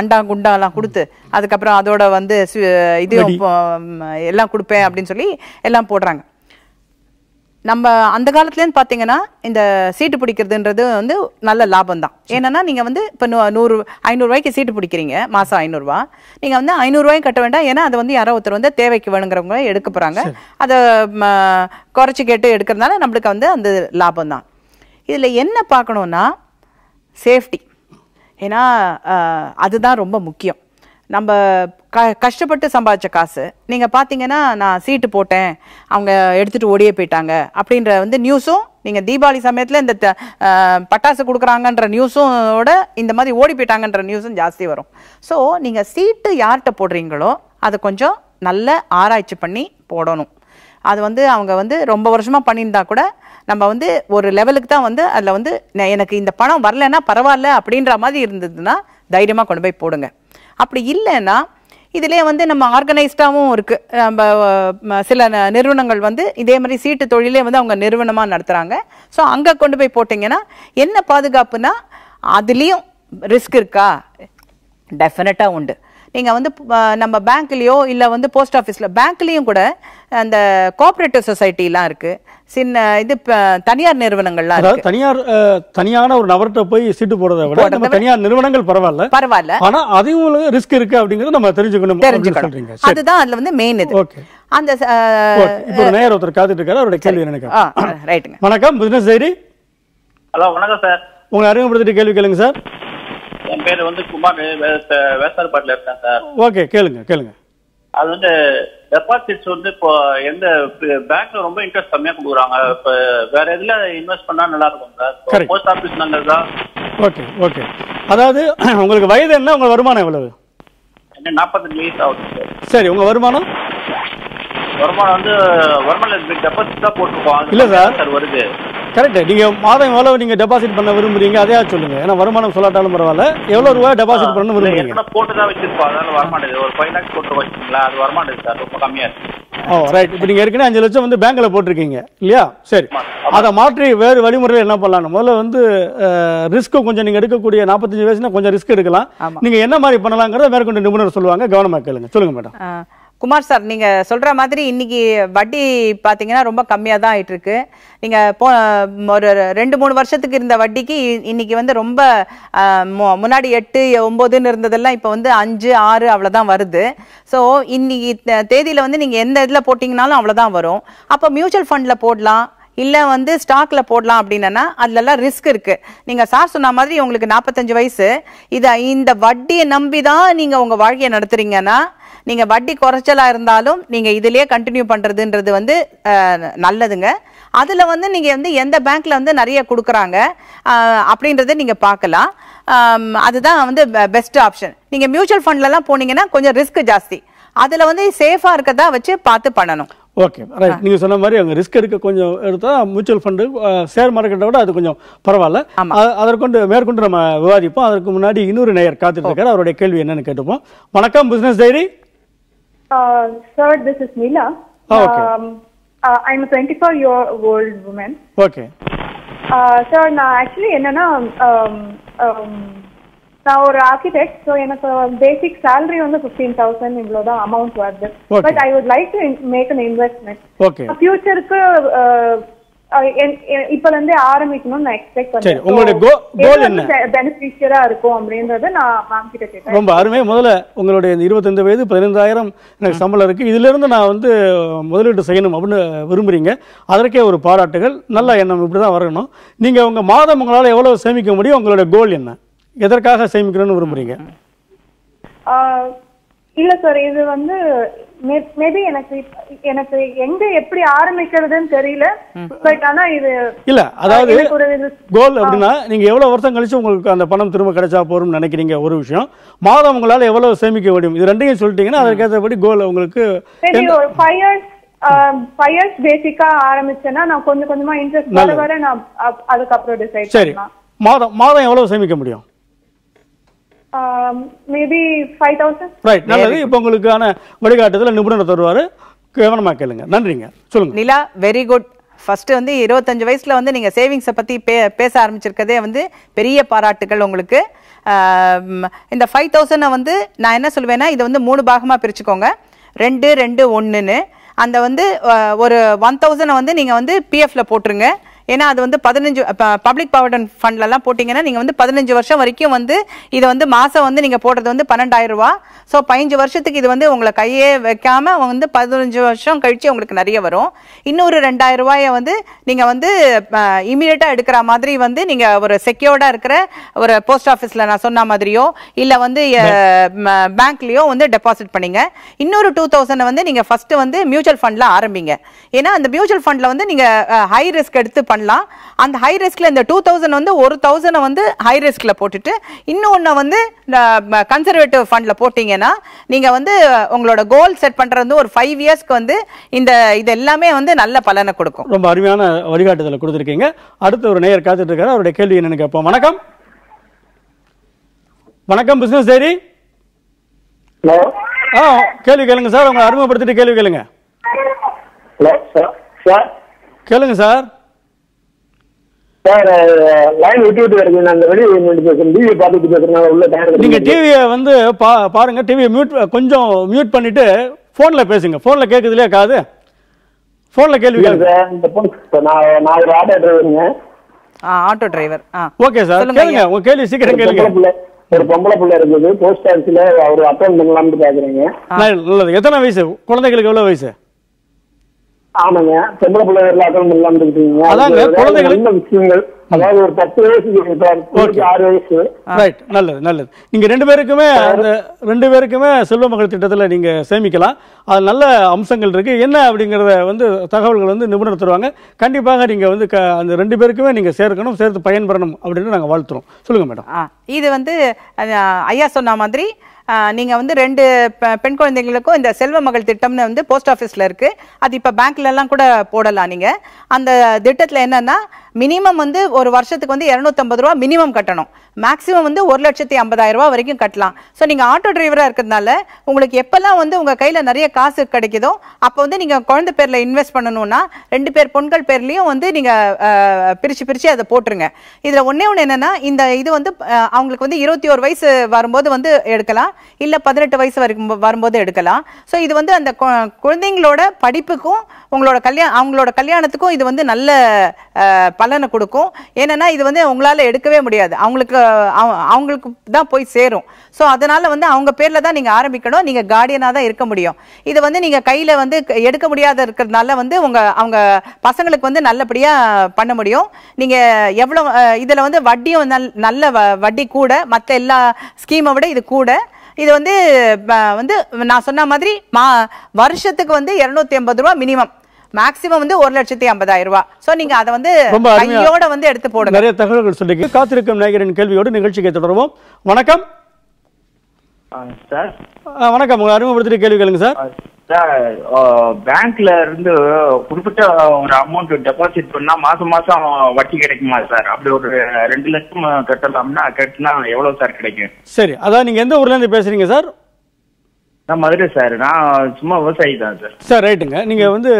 அண்டா குண்டா எல்லாம் கொடுத்து அதுக்கப்புறம் அதோட வந்து இது எல்லாம் கொடுப்பேன் அப்படின்னு சொல்லி எல்லாம் போடுறாங்க நம்ம அந்த காலத்துலேருந்து பார்த்தீங்கன்னா இந்த சீட்டு பிடிக்கிறதுன்றது வந்து நல்ல லாபம் தான் ஏன்னா நீங்கள் வந்து இப்போ நூ நூறு ஐநூறுரூவாய்க்கு சீட்டு பிடிக்கிறீங்க மாதம் ஐநூறுரூவா நீங்கள் வந்து ஐநூறுரூவாயும் கட்ட வேண்டாம் ஏன்னா அதை வந்து யாரோ ஒருத்தர் வந்து தேவைக்கு வேணுங்கிறவங்க எடுக்க போகிறாங்க அதை குறைச்சி கேட்டு எடுக்கிறதுனால நம்மளுக்கு வந்து அந்த லாபம் தான் இதில் என்ன பார்க்கணுன்னா சேஃப்டி ஏன்னா அதுதான் ரொம்ப முக்கியம் நம்ம க கஷ்டப்பட்டு சம்பாதிச்ச காசு நீங்கள் பார்த்தீங்கன்னா நான் சீட்டு போட்டேன் அவங்க எடுத்துகிட்டு ஓடியே போயிட்டாங்க அப்படின்ற வந்து நியூஸும் நீங்கள் தீபாவளி சமயத்தில் இந்த பட்டாசு கொடுக்குறாங்கன்ற நியூஸோட இந்த மாதிரி ஓடி போயிட்டாங்கன்ற நியூஸும் ஜாஸ்தி வரும் ஸோ நீங்கள் சீட்டு யார்கிட்ட போடுறீங்களோ அதை கொஞ்சம் நல்ல ஆராய்ச்சி பண்ணி போடணும் அது வந்து அவங்க வந்து ரொம்ப வருஷமாக பண்ணியிருந்தா கூட நம்ம வந்து ஒரு லெவலுக்கு தான் வந்து அதில் வந்து எனக்கு இந்த பணம் வரலன்னா பரவாயில்ல அப்படின்ற மாதிரி இருந்ததுன்னா தைரியமாக கொண்டு போய் போடுங்க அப்படி இல்லைன்னா இதிலே வந்து நம்ம ஆர்கனைஸ்டாகவும் இருக்குது நம்ம சில நிறுவனங்கள் வந்து இதே மாதிரி சீட்டு தொழிலே வந்து அவங்க நிறுவனமாக நடத்துகிறாங்க ஸோ அங்கே கொண்டு போய் போட்டிங்கன்னா என்ன பாதுகாப்புனா அதுலேயும் ரிஸ்க் இருக்கா டெஃபினட்டாக உண்டு நீங்கள் வந்து நம்ம பேங்க்லேயோ இல்லை வந்து போஸ்ட் ஆஃபீஸில் பேங்க்லேயும் கூட அந்த கோஆப்ரேட்டிவ் சொசைட்டிலாம் இருக்குது சின்ன இது தனியார் நிறுவனங்கள்லாம் அதாவது தனியார் தனியான ஒரு நபர்கிட்ட போய் சீட்டு போடுறத விட நம்ம தனியார் நிறுவனங்கள் பரவாயில்ல பரவாயில்ல ஆனா அதுவும் ரிஸ்க் இருக்கு அப்படிங்கறது நம்ம தெரிஞ்சுக்கணும் தெரிஞ்சுக்கணும் அதுதான் அதுல வந்து மெயின் இது அந்த இப்போ நேயர் ஒருத்தர் காத்துட்டு இருக்காரு அவருடைய கேள்வி எனக்கு ரைட்டுங்க வணக்கம் பிசினஸ் டைரி ஹலோ வணக்கம் சார் உங்களை அறிமுகப்படுத்திட்டு கேள்வி கேளுங்க சார் என் பேர் வந்து குமார் வேசார்பாட்டில் இருக்கேன் சார் ஓகே கேளுங்க கேளுங்க அது வந்து டெபாசிட்ஸ் வந்து இப்போ எந்த பேங்க்ல ரொம்ப இன்ட்ரெஸ்ட் கம்மியா கொடுக்குறாங்க இப்ப வேற எதுல இன்வெஸ்ட் பண்ணா நல்லா இருக்கும் சார் போஸ்ட் ஆஃபீஸ் நல்லதா ஓகே ஓகே அதாவது உங்களுக்கு வயது என்ன உங்க வருமானம் எவ்வளவு நாற்பத்தஞ்சு வயசு ஆகுது சரி உங்க வருமானம் வருமானம் சார் நீங்க மாதம் நீங்க டெபாசிட் பண்ண விரும்புறீங்க சொல்லுங்க ஏன்னா வருமானம் பரவாயில்ல டெபாசிட் ஓ ரைட் ஏற்கனவே அஞ்சு லட்சம் வந்து இல்லையா சரி மாற்றி வேறு என்ன பண்ணலாம் முதல்ல வந்து ரிஸ்க்கு கொஞ்சம் எடுக்கக்கூடிய நாற்பத்தஞ்சு வயசுனா கொஞ்சம் ரிஸ்க் எடுக்கலாம் என்ன மாதிரி பண்ணலாங்கிறத மேற்கொண்டு நிபுணர் சொல்லுவாங்க கேளுங்க மேடம் குமார் சார் நீங்கள் சொல்கிற மாதிரி இன்றைக்கி வட்டி பார்த்தீங்கன்னா ரொம்ப கம்மியாக தான் ஆகிட்டுருக்கு நீங்கள் போ ஒரு ரெண்டு மூணு வருஷத்துக்கு இருந்த வட்டிக்கு இன்றைக்கி வந்து ரொம்ப முன்னாடி எட்டு ஒம்போதுன்னு இருந்ததெல்லாம் இப்போ வந்து அஞ்சு ஆறு அவ்வளோதான் வருது ஸோ இன்றைக்கி தேதியில் வந்து நீங்கள் எந்த இதில் போட்டிங்கனாலும் அவ்வளோதான் வரும் அப்போ மியூச்சுவல் ஃபண்டில் போடலாம் இல்லை வந்து ஸ்டாக்ல போடலாம் அப்படின்னா அதுலலாம் ரிஸ்க் இருக்கு நீங்க சார் சொன்ன மாதிரி உங்களுக்கு நாற்பத்தஞ்சு வயசு இதை இந்த வட்டியை நம்பி தான் நீங்க உங்க வாழ்க்கையை நடத்துறீங்கன்னா நீங்கள் வட்டி குறைச்சலாக இருந்தாலும் நீங்கள் இதிலே கண்டினியூ பண்ணுறதுன்றது வந்து நல்லதுங்க அதில் வந்து நீங்கள் வந்து எந்த பேங்க்கில் வந்து நிறைய கொடுக்குறாங்க அப்படின்றத நீங்கள் பார்க்கலாம் அதுதான் வந்து பெஸ்ட் ஆப்ஷன் நீங்கள் மியூச்சுவல் ஃபண்ட்லலாம் போனீங்கன்னா கொஞ்சம் ரிஸ்க் ஜாஸ்தி அதில் வந்து சேஃபாக இருக்கதா வச்சு பார்த்து பண்ணணும் ஓகே ரைட் நீங்கள் சொன்ன மாதிரி அவங்க ரிஸ்க் எடுக்க கொஞ்சம் எடுத்தால் மியூச்சுவல் ஃபண்டு ஷேர் மார்க்கெட்டை விட அது கொஞ்சம் பரவாயில்ல அதற்கொண்டு மேற்கொண்டு நம்ம விவாதிப்போம் அதற்கு முன்னாடி இன்னொரு நேயர் காத்துட்டு இருக்காரு அவருடைய கேள்வி என்னன்னு கேட்டுப்போம் வணக்கம் business diary Uh, sir, this is Neela. Oh, ah, okay. Um, uh, I'm a 24 year old woman. Okay. Uh, sir, actually, sir நான் um, um, நான் ஒரு ஆர்கிடெக்ட் ஸோ எனக்கு பேசிக் சேலரி வந்து ஃபிஃப்டீன் தௌசண்ட் இவ்வளோ தான் அமௌண்ட் வருது but I would like to make an investment ஃபியூச்சருக்கு இப்பல இருந்தே ஆரம்பிக்கணும்னு நான் எக்ஸ்பெக்ட் பண்றேன் உங்களுடைய கோல் என்ன பெனிஃபிஷியரா இருக்கும் அப்படின்றத நான் மேம் கிட்ட கேட்டேன் ரொம்ப அருமை முதல்ல உங்களுடைய இந்த இருபத்தஞ்சு வயது பதினைந்தாயிரம் எனக்கு சம்பளம் இருக்கு இதுல இருந்து நான் வந்து முதலீடு செய்யணும் அப்படின்னு விரும்புறீங்க அதற்கே ஒரு பாராட்டுகள் நல்ல எண்ணம் இப்படிதான் வரணும் நீங்க உங்க மாதம் உங்களால எவ்வளவு சேமிக்க முடியும் உங்களுடைய கோல் என்ன எதற்காக சேமிக்கணும்னு விரும்புறீங்க இல்ல சார் இது வந்து மேபி எனக்கு எனக்கு எங்க எப்படி ஆரம்பிக்கிறதுன்னு தெரியல பட் ஆனா இது இல்ல அதாவது கோல் அப்படின்னா நீங்க எவ்வளவு வருஷம் கழிச்சு உங்களுக்கு அந்த பணம் திரும்ப கிடைச்சா போறோம்னு நினைக்கிறீங்க ஒரு விஷயம் மாதம் உங்களால எவ்வளவு சேமிக்க முடியும் இது ரெண்டையும் சொல்லிட்டீங்கன்னா அதற்கேற்றபடி கோல் உங்களுக்கு ஒரு ஃபைவ் இயர்ஸ் ஃபைவ் இயர்ஸ் பேசிக்கா ஆரம்பிச்சேன்னா நான் கொஞ்சம் கொஞ்சமா இன்ட்ரெஸ்ட் வர வர நான் அதுக்கப்புறம் டிசைட் சரி மாதம் மாதம் எவ்வளவு சேமிக்க முடியும் மேபி ஃபைவ் தௌசண்ட் ரைட் நல்லது இப்போ உங்களுக்கான வழிகாட்டுதல் நிபுணர் தருவார் கவனமாக கேளுங்க நன்றிங்க சொல்லுங்க நிலா வெரி குட் ஃபஸ்ட்டு வந்து இருபத்தஞ்சு வயசில் வந்து நீங்கள் சேவிங்ஸை பற்றி பே பேச ஆரம்பிச்சிருக்கதே வந்து பெரிய பாராட்டுகள் உங்களுக்கு um, இந்த ஃபைவ் தௌசண்டை வந்து நான் என்ன சொல்லுவேன்னா இதை வந்து மூணு பாகமாக பிரிச்சுக்கோங்க ரெண்டு ரெண்டு ஒன்றுன்னு அந்த வந்து ஒரு ஒன் தௌசண்டை வந்து நீங்கள் வந்து பிஎஃப்ல போட்டுருங்க ஏன்னா அது வந்து பதினஞ்சு பப்ளிக் ப்ராவிடன் ஃபண்ட்லலாம் போட்டிங்கன்னா நீங்கள் வந்து பதினஞ்சு வருஷம் வரைக்கும் வந்து இதை வந்து மாதம் வந்து நீங்கள் போடுறது வந்து பன்னெண்டாயிரம் ரூபா ஸோ பதினஞ்சு வருஷத்துக்கு இது வந்து உங்களை கையே வைக்காமல் வந்து பதினஞ்சு வருஷம் கழித்து உங்களுக்கு நிறைய வரும் இன்னொரு ரெண்டாயிரம் ரூபாயை வந்து நீங்கள் வந்து இமீடியட்டாக எடுக்கிற மாதிரி வந்து நீங்கள் ஒரு செக்யூர்டாக இருக்கிற ஒரு போஸ்ட் ஆஃபீஸில் நான் சொன்ன மாதிரியோ இல்லை வந்து பேங்க்லேயோ வந்து டெபாசிட் பண்ணிங்க இன்னொரு டூ தௌசண்ட் வந்து நீங்கள் ஃபஸ்ட்டு வந்து மியூச்சுவல் ஃபண்டில் ஆரம்பிங்க ஏன்னா அந்த மியூச்சுவல் ஃபண்டில் வந்து நீங்கள் ஹை ரிஸ்க் எடுத்து பண்ண பண்ணலாம் அந்த ஹை ரிஸ்கில் இந்த டூ தௌசண்ட் வந்து ஒரு தௌசண்டை வந்து ஹை ரிஸ்கில் போட்டுட்டு இன்னொன்று வந்து இந்த கன்சர்வேட்டிவ் ஃபண்டில் போட்டிங்கன்னா நீங்கள் வந்து உங்களோட கோல் செட் பண்ணுறது ஒரு ஃபைவ் இயர்ஸ்க்கு வந்து இந்த இது எல்லாமே வந்து நல்ல பலனை கொடுக்கும் ரொம்ப அருமையான வழிகாட்டுதலை கொடுத்துருக்கீங்க அடுத்து ஒரு நேயர் காத்துட்டு இருக்காரு அவருடைய கேள்வி என்னென்னு கேட்போம் வணக்கம் வணக்கம் பிஸ்னஸ் டைரி ஹலோ ஆ கேள்வி கேளுங்க சார் உங்களை அறிமுகப்படுத்திட்டு கேள்வி கேளுங்க கேளுங்க சார் சார் லைன் விட்டு விட்டு வெளியே பேசுறேன் பார்த்துட்டு டிவியை வந்து பாருங்க டிவியை மியூட் கொஞ்சம் மியூட் பண்ணிட்டு ஃபோன்ல பேசுங்க ஃபோன்ல காது ஃபோன்ல கேள்வி ஆட்டோ டிரைவருங்க ஆட்டோ டிரைவர் ஓகே சார் கேள்வி சீக்கிரம் ஒரு போஸ்ட் அவர் பண்ணலாம்னு நல்லது எத்தனை வயசு குழந்தைகளுக்கு வயசு ஆமாங்க பொம்பளை பிள்ளைகள் அக்கௌண்ட் எல்லாம் இருக்கீங்க அதாங்க குழந்தைகள் விஷயங்கள் அதாவது ஒரு பத்து வயசு ஆறு வயசு ரைட் நல்லது நல்லது நீங்க ரெண்டு பேருக்குமே அந்த ரெண்டு பேருக்குமே செல்வ மகள் திட்டத்துல நீங்க சேமிக்கலாம் அது நல்ல அம்சங்கள் இருக்கு என்ன அப்படிங்கறத வந்து தகவல்கள் வந்து நிபுணர் தருவாங்க கண்டிப்பாக நீங்க வந்து அந்த ரெண்டு பேருக்குமே நீங்க சேர்க்கணும் சேர்த்து பயன்படணும் அப்படின்னு நாங்க வாழ்த்துறோம் சொல்லுங்க மேடம் இது வந்து ஐயா சொன்ன மாதிரி நீங்கள் வந்து ரெண்டு பெண் குழந்தைங்களுக்கும் இந்த செல்வ மகள் திட்டம்னு வந்து போஸ்ட் ஆஃபீஸில் இருக்குது அது இப்போ பேங்க்லலாம் கூட போடலாம் நீங்கள் அந்த திட்டத்தில் என்னென்னா மினிமம் வந்து ஒரு வருஷத்துக்கு வந்து இரநூத்தம்பது ரூபா மினிமம் கட்டணும் மேக்ஸிமம் வந்து ஒரு லட்சத்தி ஐம்பதாயிரம் ரூபா வரைக்கும் கட்டலாம் ஸோ நீங்கள் ஆட்டோ டிரைவராக இருக்கிறதுனால உங்களுக்கு எப்போல்லாம் வந்து உங்கள் கையில் நிறைய காசு கிடைக்குதோ அப்போ வந்து நீங்கள் குழந்தை பேரில் இன்வெஸ்ட் பண்ணணும்னா ரெண்டு பேர் பொண்கள் பேர்லேயும் வந்து நீங்கள் பிரித்து பிரித்து அதை போட்டுருங்க இதில் ஒன்றே ஒன்று என்னென்னா இந்த இது வந்து அவங்களுக்கு வந்து இருபத்தி ஒரு வயசு வரும்போது வந்து எடுக்கலாம் இல்லை பதினெட்டு வயசு வரைக்கும் வரும்போது எடுக்கலாம் ஸோ இது வந்து அந்த குழந்தைங்களோட படிப்புக்கும் உங்களோட கல்யாணம் அவங்களோட கல்யாணத்துக்கும் இது வந்து நல்ல பலனை கொடுக்கும் ஏன்னா இது வந்து உங்களால் எடுக்கவே முடியாது அவங்களுக்கு அவங்களுக்கு தான் போய் சேரும் ஸோ அதனால் வந்து அவங்க பேரில் தான் நீங்கள் ஆரம்பிக்கணும் நீங்கள் கார்டியனாக தான் இருக்க முடியும் இதை வந்து நீங்கள் கையில் வந்து எடுக்க முடியாத இருக்கிறதுனால வந்து உங்கள் அவங்க பசங்களுக்கு வந்து நல்லபடியாக பண்ண முடியும் நீங்கள் எவ்வளோ இதில் வந்து வட்டியும் நல் நல்ல வட்டி கூட மற்ற எல்லா ஸ்கீமை விட இது கூட இது வந்து வந்து நான் சொன்ன மாதிரி மா வருஷத்துக்கு வந்து இரநூத்தி ஐம்பது ரூபா மினிமம் மேக்ஸிமம் வந்து ஒரு லட்சத்தி ஐம்பதாயிரம் ரூபாய் ஸோ நீங்க அதை வந்து கையோட வந்து எடுத்து போடுங்க நிறைய தகவல்கள் சொல்லிக்க காத்திருக்கும் நேகரின் கேள்வியோடு நிகழ்ச்சிக்கு தொடர்வோம் வணக்கம் சார் வணக்கம் உங்க அறிமுகப்படுத்த கேள்வி கேளுங்க சார் சார் பேங்க்ல இருந்து குறிப்பிட்ட ஒரு அமௌண்ட் டெபாசிட் பண்ணா மாசம் மாசம் வட்டி கிடைக்குமா சார் அப்படி ஒரு ரெண்டு லட்சம் கட்டலாம்னா கட்டினா எவ்வளவு சார் கிடைக்கும் சரி அதான் நீங்க எந்த ஊர்ல இருந்து பேசுறீங்க சார் நான் மதுரை சார் நான் சும்மா விவசாயி தான் சார் சார் ரைட்டுங்க நீங்கள் வந்து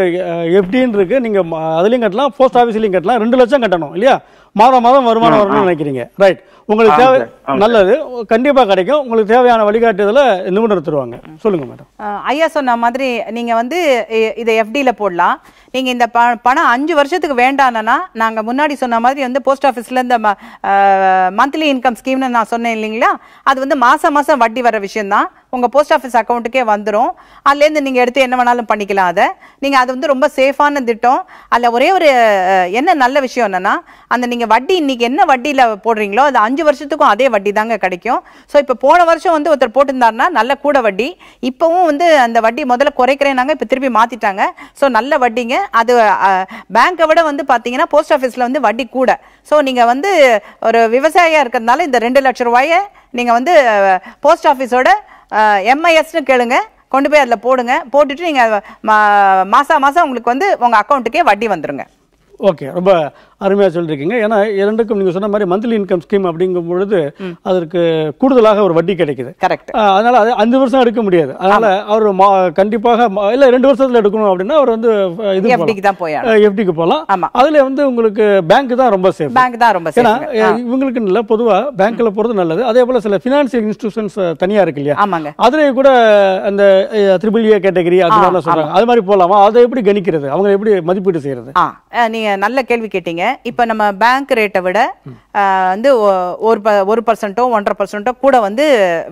எஃப்டின்னு இருக்கு நீங்கள் அதுலேயும் கட்டலாம் போஸ்ட் ஆஃபீஸ்லேயும் கட்டலாம் ரெண்டு லட்சம் கட்டணும் இல்லையா மாதம் மாதம் வருமானம் வரணும்னு நினைக்கிறீங்க ரைட் உங்களுக்கு தேவை நல்லது கண்டிப்பாக கிடைக்கும் உங்களுக்கு தேவையான வழிகாட்டுதல நிபுணர் தருவாங்க சொல்லுங்க மேடம் ஐயா சொன்ன மாதிரி நீங்கள் வந்து இதை எஃப்டியில் போடலாம் நீங்கள் இந்த ப பணம் அஞ்சு வருஷத்துக்கு வேண்டானா நாங்கள் முன்னாடி சொன்ன மாதிரி வந்து போஸ்ட் ஆஃபீஸில் இந்த மந்த்லி இன்கம் ஸ்கீம்னு நான் சொன்னேன் இல்லைங்களா அது வந்து மாதம் மாதம் வட்டி வர விஷயம்தான் உங்கள் போஸ்ட் ஆஃபீஸ் அக்கௌண்ட்டுக்கே வந்துடும் அதுலேருந்து நீங்கள் எடுத்து என்ன வேணாலும் பண்ணிக்கலாம் அதை நீங்கள் அது வந்து ரொம்ப சேஃபான திட்டம் அதில் ஒரே ஒரு என்ன நல்ல விஷயம் என்னென்னா அந்த நீங்கள் நீங்கள் வட்டி இன்றைக்கி என்ன வட்டியில் போடுறீங்களோ அது அஞ்சு வருஷத்துக்கும் அதே வட்டி தாங்க கிடைக்கும் ஸோ இப்போ போன வருஷம் வந்து ஒருத்தர் போட்டிருந்தாருன்னா நல்ல கூட வட்டி இப்போவும் வந்து அந்த வட்டி முதல்ல குறைக்கிறேனாங்க இப்போ திருப்பி மாற்றிட்டாங்க ஸோ நல்ல வட்டிங்க அது பேங்க்கை விட வந்து பார்த்தீங்கன்னா போஸ்ட் ஆஃபீஸில் வந்து வட்டி கூட ஸோ நீங்கள் வந்து ஒரு விவசாயியாக இருக்கிறதுனால இந்த ரெண்டு லட்ச ரூபாயை நீங்கள் வந்து போஸ்ட் ஆஃபீஸோட எம்ஐஎஸ்னு கேளுங்க கொண்டு போய் அதில் போடுங்க போட்டுட்டு நீங்கள் மாதம் மாதம் உங்களுக்கு வந்து உங்கள் அக்கௌண்ட்டுக்கே வட்டி வந்துடுங்க ஓகே ரொம்ப அருமையாக சொல்லியிருக்கீங்க ஏன்னா இரண்டுக்கும் நீங்கள் சொன்ன மாதிரி மந்த்லி இன்கம் ஸ்கீம் அப்படிங்கும் பொழுது அதற்கு கூடுதலாக ஒரு வட்டி கிடைக்குது கரெக்ட் அதனால் அது அஞ்சு வருஷம் எடுக்க முடியாது அதனால் அவர் மா கண்டிப்பாக இல்லை ரெண்டு வருஷத்தில் எடுக்கணும் அப்படின்னா அவர் வந்து இது எஃப்டிக்கு தான் போய் எஃப்டிக்கு போகலாம் அதில் வந்து உங்களுக்கு பேங்க் தான் ரொம்ப சேஃப் பேங்க் தான் ரொம்ப ஏன்னா இவங்களுக்கு இல்லை பொதுவாக பேங்க்கில் போகிறது நல்லது அதே போல் சில ஃபினான்சியல் இன்ஸ்டியூஷன்ஸ் தனியாக இருக்கு இல்லையா ஆமாங்க அதுலேயே கூட அந்த ட்ரிபிள் ஏ கேட்டகரி அதனால சொல்கிறாங்க அது மாதிரி போகலாமா அதை எப்படி கணிக்கிறது அவங்க எப்படி மதிப்பீடு செய்கிறது நீங்கள் நல்ல கேள்வி கேட்டீங்க இப்போ நம்ம பேங்க் ரேட்டை விட வந்து ஒரு ஒரு பர்சன்ட்டோ ஒன்றரை பர்சன்ட்டோ கூட வந்து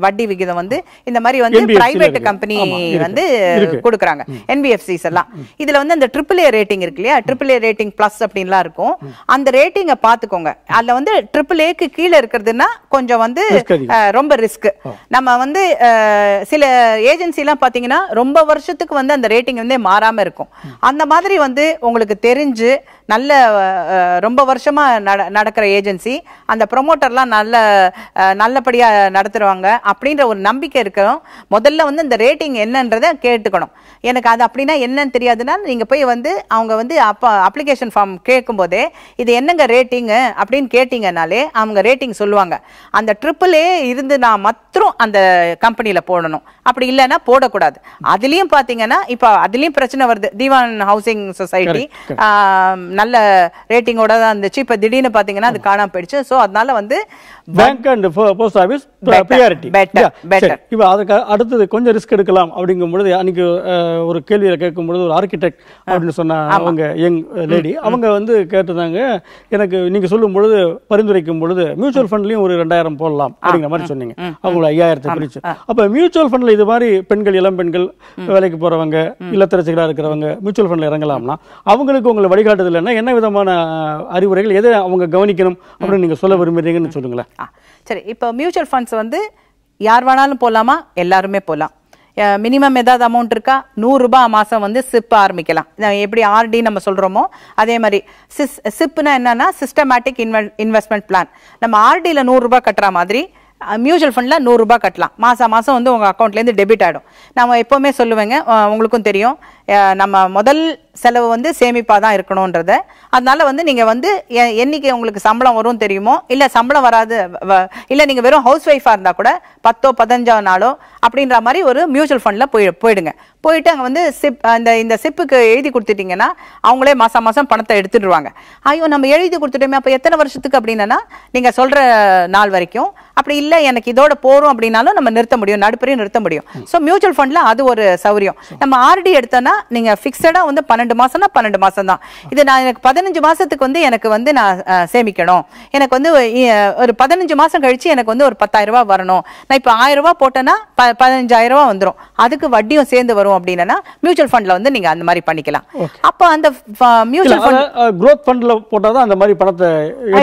வட்டி விகிதம் வந்து இந்த மாதிரி வந்து பிரைவேட் கம்பெனி வந்து கொடுக்குறாங்க என்பிஎஃப்சிஸ் எல்லாம் இதில் வந்து அந்த ட்ரிபிள் ஏ ரேட்டிங் இருக்கு இல்லையா ட்ரிபிள் ஏ ரேட்டிங் ப்ளஸ் அப்படின்லாம் இருக்கும் அந்த ரேட்டிங்கை பார்த்துக்கோங்க அதில் வந்து ட்ரிபிள் ஏக்கு கீழே இருக்கிறதுனா கொஞ்சம் வந்து ரொம்ப ரிஸ்க் நம்ம வந்து சில ஏஜென்சிலாம் பார்த்தீங்கன்னா ரொம்ப வருஷத்துக்கு வந்து அந்த ரேட்டிங் வந்து மாறாமல் இருக்கும் அந்த மாதிரி வந்து உங்களுக்கு தெரிஞ்சு நல்ல ரொம்ப வருஷமாக நட நடக்கிற ஏஜென்சி அந்த ப்ரொமோட்டர்லாம் நல்ல நல்லபடியாக நடத்துகிறவங்க அப்படின்ற ஒரு நம்பிக்கை இருக்கிறோம் முதல்ல வந்து இந்த ரேட்டிங் என்னன்றதை கேட்டுக்கணும் எனக்கு அது அப்படின்னா என்னன்னு தெரியாதுன்னா நீங்கள் போய் வந்து அவங்க வந்து அப்போ அப்ளிகேஷன் ஃபார்ம் கேட்கும்போதே இது என்னங்க ரேட்டிங்கு அப்படின்னு கேட்டிங்கனாலே அவங்க ரேட்டிங் சொல்லுவாங்க அந்த ட்ரிப்பிளே இருந்து நான் மற்றும் அந்த கம்பெனியில் போடணும் அப்படி இல்லைன்னா போடக்கூடாது அதுலேயும் பார்த்தீங்கன்னா இப்போ அதுலேயும் பிரச்சனை வருது தீவான் ஹவுசிங் சொசைட்டி நல்ல ரேட்டிங் பில்டிங்கோட தான் இருந்துச்சு இப்போ திடீர்னு பார்த்தீங்கன்னா அது காணாம போயிடுச்சு ஸோ அதனால வந்து பேங்க் அண்ட் போஸ்ட் ஆஃபீஸ் அடுத்தது கொஞ்சம் ரிஸ்க் எடுக்கலாம் அப்படிங்கும் பொழுது அன்னைக்கு ஒரு கேள்வியில் கேட்கும் பொழுது ஒரு ஆர்கிடெக்ட் அப்படின்னு சொன்ன அவங்க யங் லேடி அவங்க வந்து கேட்டுதாங்க எனக்கு நீங்க சொல்லும் பொழுது பரிந்துரைக்கும் பொழுது மியூச்சுவல் ஃபண்ட்லையும் ஒரு ரெண்டாயிரம் போடலாம் அப்படிங்கிற மாதிரி சொன்னீங்க அவங்கள ஐயாயிரத்தை பிரிச்சு அப்ப மியூச்சுவல் ஃபண்ட்ல இது மாதிரி பெண்கள் இளம் பெண்கள் வேலைக்கு போறவங்க இல்லத்தரசிகளாக இருக்கிறவங்க மியூச்சுவல் ஃபண்ட்ல இறங்கலாம்னா அவங்களுக்கு உங்களை வழிகாட்டுதல்னா என்ன விதமான அறிவுரைகள் எதை அவங்க கவனிக்கணும் அப்படின்னு நீங்க சொல்ல விரும்புறீங்கன்னு சொல்லுங்களேன் சரி இப்போ மியூச்சுவல் ஃபண்ட்ஸ் இன்சூரன்ஸ் வந்து யார் வேணாலும் போகலாமா எல்லாருமே போகலாம் மினிமம் ஏதாவது அமௌண்ட் இருக்கா நூறுரூபா மாதம் வந்து சிப் ஆரம்பிக்கலாம் எப்படி ஆர்டி நம்ம சொல்கிறோமோ அதே மாதிரி சிஸ் சிப்னா என்னன்னா சிஸ்டமேட்டிக் இன்வெ இன்வெஸ்ட்மெண்ட் பிளான் நம்ம ஆர்டியில் நூறுரூபா கட்டுற மாதிரி மியூச்சுவல் ஃபண்டில் நூறுரூபா கட்டலாம் மாதம் மாதம் வந்து உங்கள் அக்கௌண்ட்லேருந்து டெபிட் ஆகிடும் நம்ம எப்போவுமே சொல்லுவேங்க உங்களுக்கும் தெரியும் நம்ம முதல் செலவு வந்து சேமிப்பாக தான் இருக்கணுன்றத அதனால் வந்து நீங்கள் வந்து என்றைக்கு உங்களுக்கு சம்பளம் வரும் தெரியுமோ இல்லை சம்பளம் வராது இல்லை நீங்கள் வெறும் ஹவுஸ் ஒய்ஃபாக இருந்தால் கூட பத்தோ பதினஞ்சோ நாளோ அப்படின்ற மாதிரி ஒரு மியூச்சுவல் ஃபண்டில் போய் போயிடுங்க போயிட்டு அங்கே வந்து சிப் அந்த இந்த சிப்புக்கு எழுதி கொடுத்துட்டிங்கன்னா அவங்களே மாதம் மாதம் பணத்தை எடுத்துடுவாங்க ஐயோ நம்ம எழுதி கொடுத்துட்டோமே அப்போ எத்தனை வருஷத்துக்கு அப்படின்னா நீங்கள் சொல்கிற நாள் வரைக்கும் அப்படி இல்லை எனக்கு இதோட போகிறோம் அப்படின்னாலும் நம்ம நிறுத்த முடியும் நடுப்பரையும் நிறுத்த முடியும் ஸோ மியூச்சுவல் ஃபண்டில் அது ஒரு சௌரியம் நம்ம ஆர்டி எடுத்தோன்னா நீங்கள் ஃபிக்ஸடாக வந்து பன்னெண்டு மாதம்னா பன்னெண்டு மாதம் தான் இது நான் எனக்கு பதினஞ்சு மாதத்துக்கு வந்து எனக்கு வந்து நான் சேமிக்கணும் எனக்கு வந்து ஒரு பதினஞ்சு மாதம் கழித்து எனக்கு வந்து ஒரு ரூபா வரணும் நான் இப்போ ஆயிரம் ரூபா போட்டேன்னா ப ரூபா வந்துடும் அதுக்கு வட்டியும் சேர்ந்து வரும் அப்படின்னா மியூச்சுவல் ஃபண்டில் வந்து நீங்கள் அந்த மாதிரி பண்ணிக்கலாம் அப்போ அந்த மியூச்சுவல் ஃபண்ட் க்ரோத் ஃபண்டில் போட்டால் தான் அந்த மாதிரி பணத்தை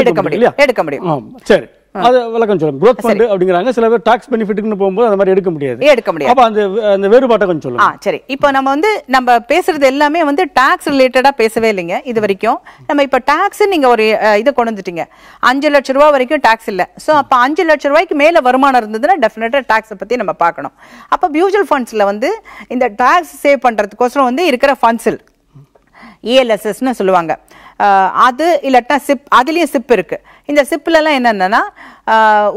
எடுக்க முடியும் எடுக்க முடியும் சரி அது விளக்கம் சொல்லுங்க growth fund அப்படிங்கறாங்க சில பேர் டாக்ஸ் பெனிஃபிட்னு போகும்போது அந்த மாதிரி எடுக்க முடியாது எடுக்க முடியாது அப்ப அந்த அந்த வேறுபாட்டை கொஞ்சம் சொல்லுங்க ஆ சரி இப்போ நம்ம வந்து நம்ம பேசுறது எல்லாமே வந்து டாக்ஸ் ரிலேட்டடா பேசவே இல்லைங்க இது வரைக்கும் நம்ம இப்போ டாக்ஸ் நீங்க ஒரு இதை கொண்டு அஞ்சு லட்சம் ரூபா வரைக்கும் டாக்ஸ் இல்லை ஸோ அப்போ அஞ்சு லட்சம் ரூபாய்க்கு மேல வருமானம் இருந்ததுன்னா டெஃபினட்டா டாக்ஸை பத்தி நம்ம பார்க்கணும் அப்போ மியூச்சுவல் ஃபண்ட்ஸ்ல வந்து இந்த டாக்ஸ் சேவ் பண்றதுக்கோசரம் வந்து இருக்கிற ஃபண்ட்ஸில் இஎல்எஸ்எஸ்னு e சொல்லுவாங்க அது இல்லாட்டா சிப் அதுலேயும் சிப் இருக்குது இந்த சிப்பிலலாம் என்னென்னா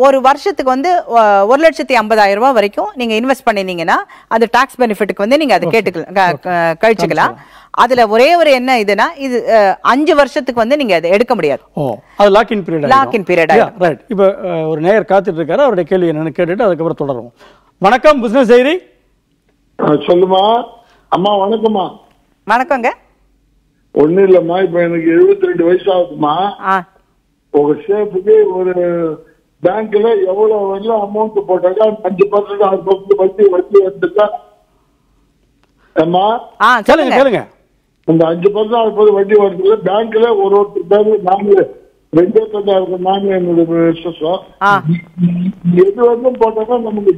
ஒரு வருஷத்துக்கு வந்து ஒரு லட்சத்தி ஐம்பதாயிரம் ரூபா வரைக்கும் நீங்கள் இன்வெஸ்ட் பண்ணினீங்கன்னா அது டாக்ஸ் பெனிஃபிட்டுக்கு வந்து நீங்கள் அதை கேட்டுக்கலாம் கழிச்சுக்கலாம் அதுல ஒரே ஒரு என்ன இதுனா இது அஞ்சு வருஷத்துக்கு வந்து நீங்க அதை எடுக்க முடியாது ஓ அது lock in period lock in period right இப்போ ஒரு நேயர் காத்துட்டு இருக்காரு அவருடைய கேள்வி என்னன்னு கேட்டுட்டு அதுக்கப்புறம் தொடரும் வணக்கம் பிசினஸ் செய்தி சொல்லுமா அம்மா வணக்கம்மா வணக்கங்க ஒண்ணு இல்லம்மா இப்ப எனக்கு எழுபத்தி ரெண்டு வயசு ஆகுதுமா ஒரு ஷேஃபுக்கு ஒரு பேங்க்ல எவ்வளவு வரல அமௌண்ட் போட்டாங்க அஞ்சு பர்சன்ட் ஆறு பர்சன்ட் வட்டி வட்டி வந்துட்டா சொல்லுங்க சொல்லுங்க அந்த அஞ்சு பர்சன்ட் ஆறு பர்சன்ட் வட்டி வருதுல பேங்க்ல ஒரு ஒருத்தர் பேரு நாங்களே ரெண்டே தண்டா இருக்கு நாங்க என்னோட விசேஷம் எது வந்து போட்டாக்கா நமக்கு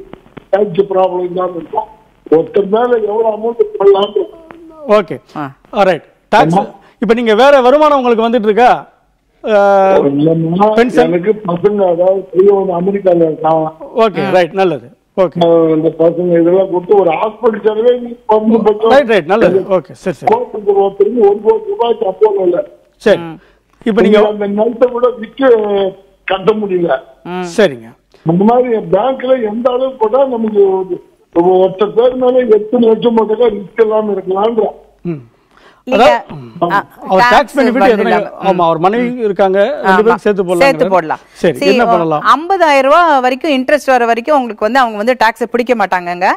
டேக்ஸ் ப்ராப்ளம் தான் இருக்கும் ஒருத்தர் மேல எவ்வளவு அமௌண்ட் போடலாம் ஓகே ரைட் டாக்ஸ் இப்போ நீங்க வேற வருமானம் உங்களுக்கு வந்துட்டு இருக்கா எனக்கு பசங்க அதாவது அமெரிக்கால ஓகே ரைட் நல்லது இந்த பசங்க இதெல்லாம் கொடுத்து ஒரு ரைட் நல்லது ஓகே சரி நீங்க நிலத்தை கூட கட்ட முடியல சரிங்க மாதிரி பேங்க்ல எந்த அளவு ஒருத்தர் இல்லாம ஐம்பதாயிரம் ரூபாய் வரைக்கும் இன்ட்ரெஸ்ட் வர வரைக்கும் உங்களுக்கு வந்து அவங்க வந்து டாக்ஸ் பிடிக்க மாட்டாங்கங்க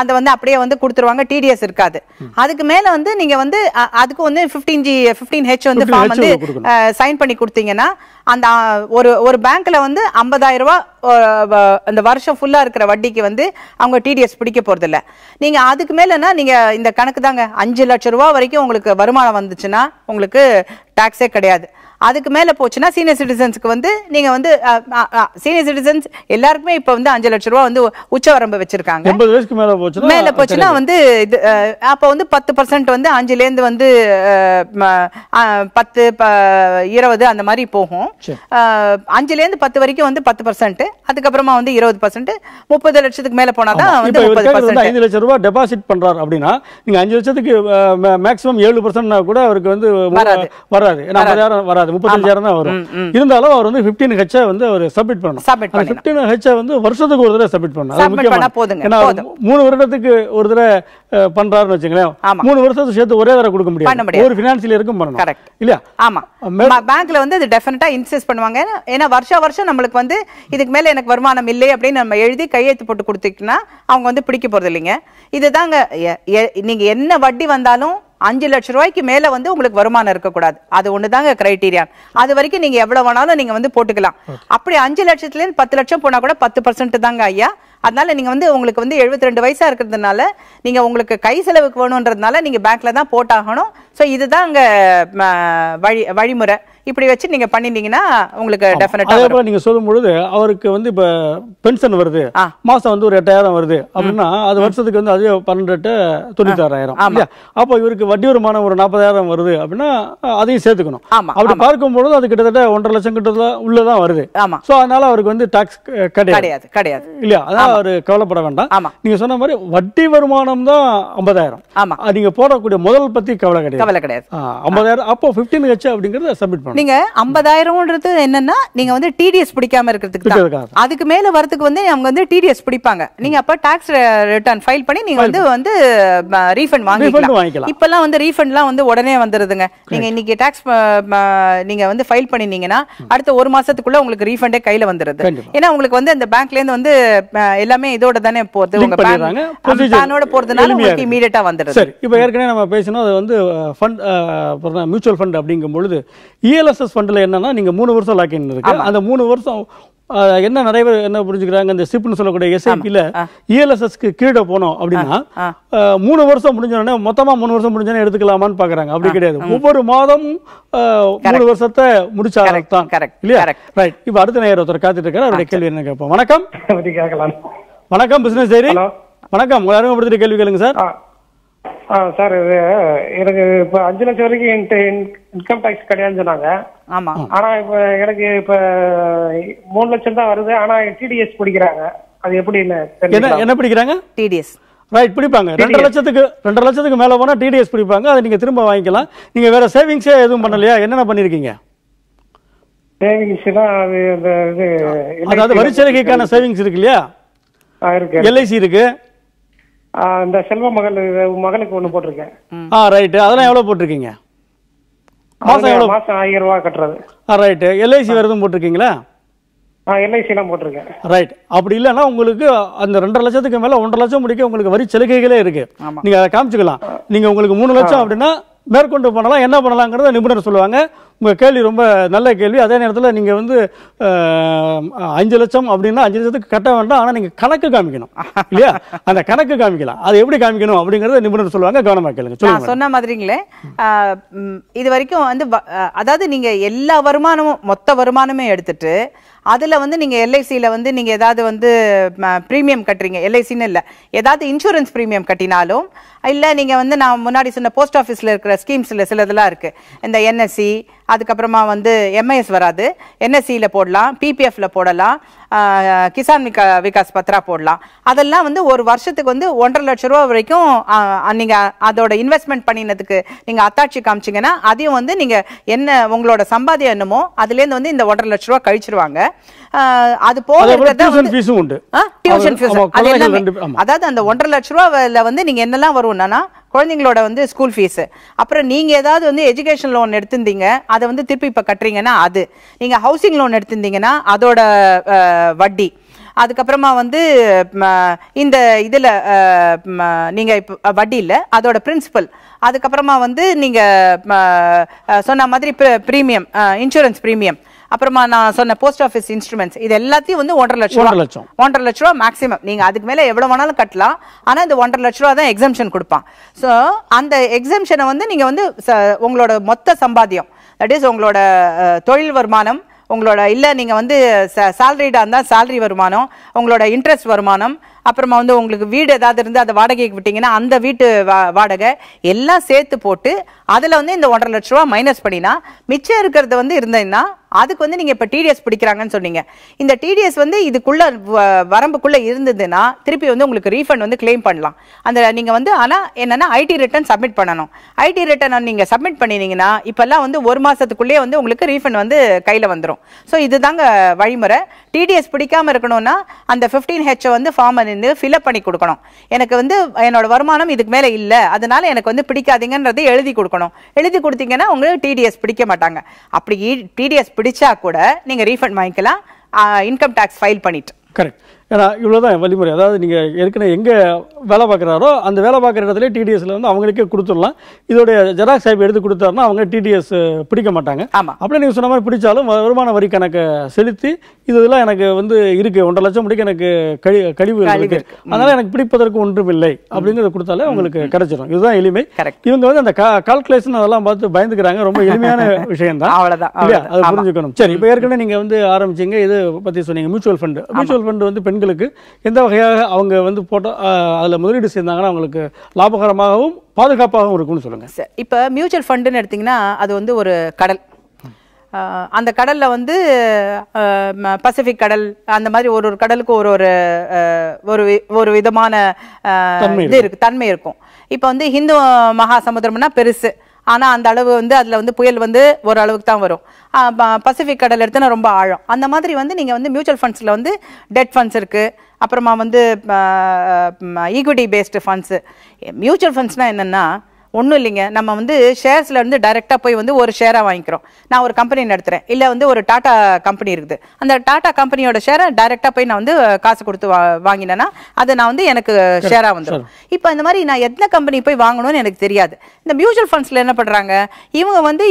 அதை வந்து அப்படியே வந்து கொடுத்துருவாங்க டிடிஎஸ் இருக்காது அதுக்கு மேல வந்து நீங்க வந்து அதுக்கு வந்து பிப்டீன் பிப்டீன் ஹெச் வந்து சைன் பண்ணி கொடுத்தீங்கன்னா அந்த ஒரு ஒரு பேங்க்ல வந்து ஐம்பதாயிரம் ரூபாய் அந்த வருஷம் ஃபுல்லாக இருக்கிற வட்டிக்கு வந்து அவங்க டிடிஎஸ் பிடிக்க போகிறதில்ல நீங்கள் அதுக்கு மேலேனா நீங்கள் இந்த கணக்கு தாங்க அஞ்சு லட்ச ரூபா வரைக்கும் உங்களுக்கு வருமானம் வந்துச்சுன்னா உங்களுக்கு டாக்ஸே கிடையாது அதுக்கு மேலே போச்சுன்னா சீனியர் சிட்டிசன்ஸுக்கு வந்து நீங்கள் வந்து சீனியர் சிட்டிசன்ஸ் எல்லாருக்குமே இப்போ வந்து அஞ்சு லட்ச ரூபா வந்து உச்சவரம்பு வச்சிருக்காங்க எண்பது வயசுக்கு மேலே போச்சு மேலே போச்சுன்னா வந்து இது அப்போ வந்து பத்து பர்சன்ட் வந்து அஞ்சுலேருந்து வந்து பத்து இருபது அந்த மாதிரி போகும் அஞ்சுலேருந்து பத்து வரைக்கும் வந்து பத்து பர்சன்ட் அதுக்கப்புறமா வந்து இருபது பர்சன்ட் முப்பது லட்சத்துக்கு மேலே போனால் தான் வந்து ஐந்து லட்சம் ரூபா டெபாசிட் பண்ணுறாரு அப்படின்னா நீங்கள் அஞ்சு லட்சத்துக்கு மேக்ஸிமம் ஏழு பர்சன்ட்னா கூட அவருக்கு வந்து வராது வராது அது முப்பத்தஞ்சாயிரம் தான் வரும் இருந்தாலும் அவர் வந்து பிப்டீன் ஹெச்சை வந்து அவர் சப்மிட் பண்ணணும் பிப்டீன் பண்ணி வந்து வருஷத்துக்கு ஒரு தடவை சப்மிட் பண்ணணும் அது முக்கியமாக ஏன்னா மூணு வருடத்துக்கு ஒரு தடவை பண்றாருன்னு வச்சுங்களேன் மூணு வருஷத்துக்கு சேர்த்து ஒரே தடவை கொடுக்க முடியாது ஒரு ஃபினான்சியல் இருக்கும் பண்ணணும் இல்லையா ஆமா பேங்க்ல வந்து இது டெஃபினட்டா இன்சிஸ்ட் பண்ணுவாங்க ஏன்னா வருஷ வருஷம் நம்மளுக்கு வந்து இதுக்கு மேல எனக்கு வருமானம் இல்லை அப்படின்னு நம்ம எழுதி கையெழுத்து போட்டு கொடுத்தீங்கன்னா அவங்க வந்து பிடிக்க போறது இல்லைங்க இதுதாங்க நீங்க என்ன வட்டி வந்தாலும் அஞ்சு லட்ச ரூபாய்க்கு மேல வந்து உங்களுக்கு வருமானம் இருக்கக்கூடாது அது ஒண்ணுதாங்க தாங்க கிரைட்டீரியா அது வரைக்கும் நீங்க எவ்வளவு வேணாலும் நீங்க வந்து போட்டுக்கலாம் அப்படி அஞ்சு லட்சத்துல இருந்து பத்து லட்சம் போனா கூட பத்து பர்சன்ட் தாங்க ஐயா அதனால நீங்கள் வந்து உங்களுக்கு வந்து எழுபத்தி ரெண்டு வயசாக இருக்கிறதுனால நீங்கள் உங்களுக்கு கை செலவுக்கு வேணுன்றதுனால நீங்கள் பேங்க்கில் தான் போட்டாகணும் ஸோ இதுதான் அங்கே வழி வழிமுறை இப்படி வச்சு நீங்கள் பண்ணிட்டீங்கன்னா உங்களுக்கு டெஃபினட்டாக அதே போல் நீங்கள் சொல்லும்பொழுது அவருக்கு வந்து இப்போ பென்ஷன் வருது மாதம் வந்து ஒரு எட்டாயிரம் வருது அப்படின்னா அது வருஷத்துக்கு வந்து அதே பன்னெண்டு எட்டு தொண்ணூத்தாறாயிரம் அப்போ இவருக்கு வட்டி வருமானம் ஒரு நாற்பதாயிரம் வருது அப்படின்னா அதையும் சேர்த்துக்கணும் அப்படி பார்க்கும்பொழுது அது கிட்டத்தட்ட ஒன்றரை லட்சம் கிட்ட உள்ளதான் வருது ஸோ அதனால அவருக்கு வந்து டாக்ஸ் கிடையாது கிடையாது இல்லையா அதான் ஒரு கவலைப்பட வேண்டாம் ஆமா நீங்க சொன்ன மாதிரி வட்டி வருமானம் தான் ஐம்பதாயிரம் ஆமா நீங்க போடக்கூடிய முதல் பத்தி கவலை கிடையாது கவலை கிடையாது ஐம்பதாயிரம் அப்போ பிப்டீன் ஹெச் அப்படிங்கறத சப்மிட் பண்ணுங்க நீங்க ஐம்பதாயிரம்ன்றது என்னன்னா நீங்க வந்து டிடிஎஸ் பிடிக்காம இருக்கிறதுக்கு அதுக்கு மேல வரதுக்கு வந்து அவங்க வந்து டிடிஎஸ் பிடிப்பாங்க நீங்க அப்ப டாக்ஸ் ரிட்டர்ன் ஃபைல் பண்ணி நீங்க வந்து வந்து ரீஃபண்ட் வாங்கிக்கலாம் இப்பெல்லாம் வந்து ரீஃபண்ட்லாம் வந்து உடனே வந்துருதுங்க நீங்க இன்னைக்கு டாக்ஸ் நீங்க வந்து ஃபைல் பண்ணினீங்கன்னா அடுத்த ஒரு மாசத்துக்குள்ள உங்களுக்கு ரீஃபண்டே கையில வந்துருது ஏன்னா உங்களுக்கு வந்து அந்த பேங்க்ல இருந்து வந்து எல்லாமே இதோட தானே போறது உங்க பேனோட போறதுனால உங்களுக்கு இமீடியட்டா வந்துருது சரி இப்போ ஏற்கனவே நம்ம பேசணும் அது வந்து ஃபண்ட் மியூச்சுவல் ஃபண்ட் அப்படிங்கும் பொழுது இஎல்எஸ்எஸ் e ஃபண்டில் என்னன்னா நீங்க மூணு வருஷம் லாக் இன் இருக்கு அந்த மூணு வருஷம் என்ன நிறைய பேர் என்ன புரிஞ்சுக்கிறாங்க இந்த சிப்னு சொல்லக்கூடிய எஸ்ஐபியில் இஎல்எஸ்எஸ்க்கு e கீழே போனோம் அப்படின்னா மூணு வருஷம் முடிஞ்சோடனே மொத்தமாக மூணு வருஷம் முடிஞ்சோடனே எடுத்துக்கலாமான்னு பார்க்குறாங்க அப்படி கிடையாது ஒவ்வொரு மாதமும் மூணு வருஷத்தை முடிச்சா தான் இல்லையா ரைட் இப்போ அடுத்த நேரம் ஒருத்தர் காத்துட்டு இருக்காரு அவருடைய கேள்வி என்ன கேட்போம் வணக்கம் வணக்கம் பிசினஸ் சரி வணக்கம் உங்களை அறிமுகப்படுத்திட்டு கேள்வி கேளுங்க சார் சார் இது எனக்கு இப்ப அஞ்சு லட்சம் வரைக்கும் இன்கம் டாக்ஸ் கிடையாதுன்னு சொன்னாங்க ஆமா ஆனா இப்ப எனக்கு இப்ப மூணு லட்சம் தான் வருது ஆனா டிடிஎஸ் பிடிக்கிறாங்க அது எப்படி என்ன என்ன பிடிக்கிறாங்க டிடிஎஸ் ரைட் பிடிப்பாங்க ரெண்டரை லட்சத்துக்கு ரெண்டரை லட்சத்துக்கு மேலே போனால் டிடிஎஸ் பிடிப்பாங்க அதை நீங்கள் திரும்ப வாங்கிக்கலாம் நீங்கள் வேறு சேவிங்ஸே எதுவும் பண்ணலையா என்னென்ன பண்ணியிருக்கீங்க அதாவது வரி சேவிங்ஸ் இருக்கு இல்லையா எல்ஐசி இருக்குது அந்த செல்வ மகள் மகளுக்கு ஒண்ணு போட்டிருக்கேன் ஆ ரைட் அதெல்லாம் எவ்வளவு போட்டிருக்கீங்க மாசம் எவ்வளவு மாசம் ஆயிரம் ரூபா கட்டுறது ஆ ரைட் எல்ஐசி வரதும் போட்டிருக்கீங்களா ஆ எல்லாம் போட்டிருக்கேன் ரைட் அப்படி இல்லைன்னா உங்களுக்கு அந்த ரெண்டரை லட்சத்துக்கு மேல ஒன்றரை லட்சம் முடிக்க உங்களுக்கு வரி சலுகைகளே இருக்கு நீங்க அதை காமிச்சுக்கலாம் நீங்க உங்களுக்கு மூணு லட்சம் அப்படின்னா மேற்கொண்டு பண்ணலாம் என்ன பண்ணலாங்கிறத நிபுணர் சொல்லுவாங்க உங்கள் கேள்வி ரொம்ப நல்ல கேள்வி அதே நேரத்தில் நீங்கள் வந்து அஞ்சு லட்சம் அப்படின்னா அஞ்சு லட்சத்துக்கு கட்ட வேண்டாம் ஆனால் நீங்கள் கணக்கு காமிக்கணும் இல்லையா அந்த கணக்கு காமிக்கலாம் அது எப்படி காமிக்கணும் அப்படிங்கிறத நிபுணர் சொல்லுவாங்க கவனமாக கேளுங்க சொன்ன மாதிரிங்களே இது வரைக்கும் வந்து அதாவது நீங்கள் எல்லா வருமானமும் மொத்த வருமானமே எடுத்துட்டு அதில் வந்து நீங்கள் எல்ஐசியில் வந்து நீங்கள் ஏதாவது வந்து ப்ரீமியம் கட்டுறீங்க எல்ஐசின்னு இல்லை ஏதாவது இன்சூரன்ஸ் ப்ரீமியம் கட்டினாலும் இல்லை நீங்கள் வந்து நான் முன்னாடி சொன்ன போஸ்ட் ஆஃபீஸில் இருக்கிற ஸ்கீம்ஸில் சிலதெல்லாம் இருக்குது இந்த என்எஸ்சி அதுக்கப்புறமா வந்து எம்ஐஎஸ் வராது என்எஸ்சியில் போடலாம் பிபிஎஃப்ல போடலாம் கிசான் விகா விகாஸ் பத்ரா போடலாம் அதெல்லாம் வந்து ஒரு வருஷத்துக்கு வந்து ஒன்றரை லட்ச ரூபா வரைக்கும் நீங்கள் அதோட இன்வெஸ்ட்மெண்ட் பண்ணினதுக்கு நீங்கள் அத்தாட்சி காமிச்சிங்கன்னா அதையும் வந்து நீங்கள் என்ன உங்களோட சம்பாதியம் என்னமோ அதுலேருந்து வந்து இந்த ஒன்றரை லட்ச ரூபா கழிச்சிருவாங்க அது போக உண்டு அதாவது அந்த ஒன்றரை லட்ச ரூபாவில் வந்து நீங்க என்னெல்லாம் வரும்னா குழந்தைங்களோட வந்து ஸ்கூல் ஃபீஸு அப்புறம் நீங்கள் ஏதாவது வந்து எஜுகேஷன் லோன் எடுத்திருந்தீங்க அதை வந்து திருப்பி இப்போ கட்டுறீங்கன்னா அது நீங்கள் ஹவுசிங் லோன் எடுத்திருந்தீங்கன்னா அதோட வட்டி அதுக்கப்புறமா வந்து இந்த இதில் நீங்கள் இப்போ வட்டி இல்லை அதோட பிரின்சிபல் அதுக்கப்புறமா வந்து நீங்கள் சொன்ன மாதிரி ப்ரீமியம் இன்சூரன்ஸ் ப்ரீமியம் அப்புறமா நான் சொன்ன போஸ்ட் ஆஃபீஸ் இன்ஸ்ட்ருமெண்ட்ஸ் இது எல்லாத்தையும் வந்து ஒன்றரை லட்சம் ஒன்றரை லட்சம் ஒன்றரை லட்ச ரூபா மேக்ஸிமம் நீங்கள் அதுக்கு மேலே எவ்வளோ வேணாலும் கட்டலாம் ஆனால் இந்த ஒன்றரை லட்ச ரூபா தான் எக்ஸம்ஷன் கொடுப்பான் ஸோ அந்த எக்ஸம்ஷனை வந்து நீங்கள் வந்து உங்களோட மொத்த சம்பாத்தியம் தட் இஸ் உங்களோட தொழில் வருமானம் உங்களோட இல்லை நீங்கள் வந்து சேலரிடாக இருந்தால் சேலரி வருமானம் உங்களோட இன்ட்ரெஸ்ட் வருமானம் அப்புறமா வந்து உங்களுக்கு வீடு ஏதாவது இருந்து அதை வாடகைக்கு விட்டிங்கன்னா அந்த வீட்டு வாடகை எல்லாம் சேர்த்து போட்டு அதில் வந்து இந்த ஒன்றரை லட்ச ரூபா மைனஸ் பண்ணினா மிச்சம் இருக்கிறது வந்து இருந்ததுன்னா அதுக்கு வந்து நீங்கள் இப்போ டிடிஎஸ் பிடிக்கிறாங்கன்னு சொன்னீங்க இந்த டிடிஎஸ் வந்து இதுக்குள்ளே வரம்புக்குள்ளே இருந்ததுன்னா திருப்பி வந்து உங்களுக்கு ரீஃபண்ட் வந்து கிளைம் பண்ணலாம் அந்த நீங்கள் வந்து ஆனால் என்னென்னா ஐடி ரிட்டர்ன் சப்மிட் பண்ணணும் ஐடி ரிட்டர்ன் நீங்கள் சப்மிட் பண்ணினீங்கன்னா இப்போல்லாம் வந்து ஒரு மாதத்துக்குள்ளேயே வந்து உங்களுக்கு ரீஃபண்ட் வந்து கையில் வந்துடும் ஸோ இதுதாங்க வழிமுறை டிடிஎஸ் பிடிக்காமல் இருக்கணும்னா அந்த ஃபிஃப்டீன் ஹெச்சை வந்து ஃபார்ம் வந்து ஃபில்அப் பண்ணி கொடுக்கணும் எனக்கு வந்து என்னோட வருமானம் இதுக்கு மேலே இல்லை அதனால எனக்கு வந்து பிடிக்காதீங்கன்றதை எழுதி கொடுக்கணும் எழுதி கொடுத்தீங்கன்னா உங்களுக்கு டிடிஎஸ் பிடிக்க மாட்டாங்க அப்படி டிடிஎஸ் e பிடிச்சா கூட நீங்கள் ரீஃபண்ட் வாங்கிக்கலாம் இன்கம் டேக்ஸ் ஃபைல் பண்ணிட்டு கரெக்ட் ஏன்னா இவ்வளோ தான் வழிமுறை அதாவது நீங்கள் ஏற்கனவே எங்கே வேலை பார்க்குறாரோ அந்த வேலை பார்க்குற இடத்துல டிடிஎஸ்ல வந்து அவங்களுக்கே கொடுத்துடலாம் இதோடைய ஜெராக்ஸ் சாஹிப் எடுத்து கொடுத்தாருன்னா அவங்க டிடிஎஸ் பிடிக்க மாட்டாங்க ஆமாம் அப்படியே நீங்கள் சொன்ன மாதிரி பிடிச்சாலும் வருமான வரி கணக்கு செலுத்தி இது இதெல்லாம் எனக்கு வந்து இருக்குது ஒன்றரை லட்சம் முடிக்க எனக்கு கழி கழிவு இருக்குது அதனால் எனக்கு பிடிப்பதற்கு ஒன்றும் இல்லை அப்படிங்கிறத கொடுத்தாலே அவங்களுக்கு கிடைச்சிடும் இதுதான் எளிமை இவங்க வந்து அந்த கால்குலேஷன் அதெல்லாம் பார்த்து பயந்துக்கிறாங்க ரொம்ப எளிமையான விஷயம் தான் அவ்வளோதான் அதை புரிஞ்சுக்கணும் சரி இப்போ ஏற்கனவே நீங்கள் வந்து ஆரம்பிச்சிங்க இது பற்றி சொன்னீங்க மியூச்சுவல் ஃபண்டு மியூச்சுவல் ஃபண்டு வந்து பெண் பெண்களுக்கு எந்த வகையாக அவங்க வந்து போட்டோ அதில் முதலீடு செய்தாங்கன்னா அவங்களுக்கு லாபகரமாகவும் பாதுகாப்பாகவும் இருக்கும்னு சொல்லுங்கள் சார் இப்போ மியூச்சுவல் ஃபண்டுன்னு எடுத்திங்கன்னா அது வந்து ஒரு கடல் அந்த கடலில் வந்து பசிபிக் கடல் அந்த மாதிரி ஒரு ஒரு கடலுக்கு ஒரு ஒரு ஒரு ஒரு விதமான இது இருக்கு தன்மை இருக்கும் இப்போ வந்து ஹிந்து மகாசமுத்திரம்னா பெருசு ஆனால் அந்த அளவு வந்து அதில் வந்து புயல் வந்து ஓரளவுக்கு தான் வரும் பசிபிக் கடல் எடுத்துனா ரொம்ப ஆழம் அந்த மாதிரி வந்து நீங்கள் வந்து மியூச்சுவல் ஃபண்ட்ஸில் வந்து டெட் ஃபண்ட்ஸ் இருக்குது அப்புறமா வந்து ஈக்விட்டி பேஸ்டு ஃபண்ட்ஸு மியூச்சுவல் ஃபண்ட்ஸ்னால் என்னென்னா ஒன்றும் இல்லைங்க நம்ம வந்து ஷேர்ஸில் வந்து டைரெக்டாக போய் வந்து ஒரு ஷேராக வாங்கிக்கிறோம் நான் ஒரு கம்பெனி நடத்துகிறேன் இல்லை வந்து ஒரு டாட்டா கம்பெனி இருக்குது அந்த டாட்டா கம்பெனியோட ஷேரை டைரெக்டாக போய் நான் வந்து காசு கொடுத்து வா வாங்கினேன்னா அதை நான் வந்து எனக்கு ஷேராக வந்துடும் இப்போ இந்த மாதிரி நான் எந்த கம்பெனி போய் வாங்கணும்னு எனக்கு தெரியாது இந்த மியூச்சுவல் ஃபண்ட்ஸில் என்ன பண்ணுறாங்க இவங்க வந்து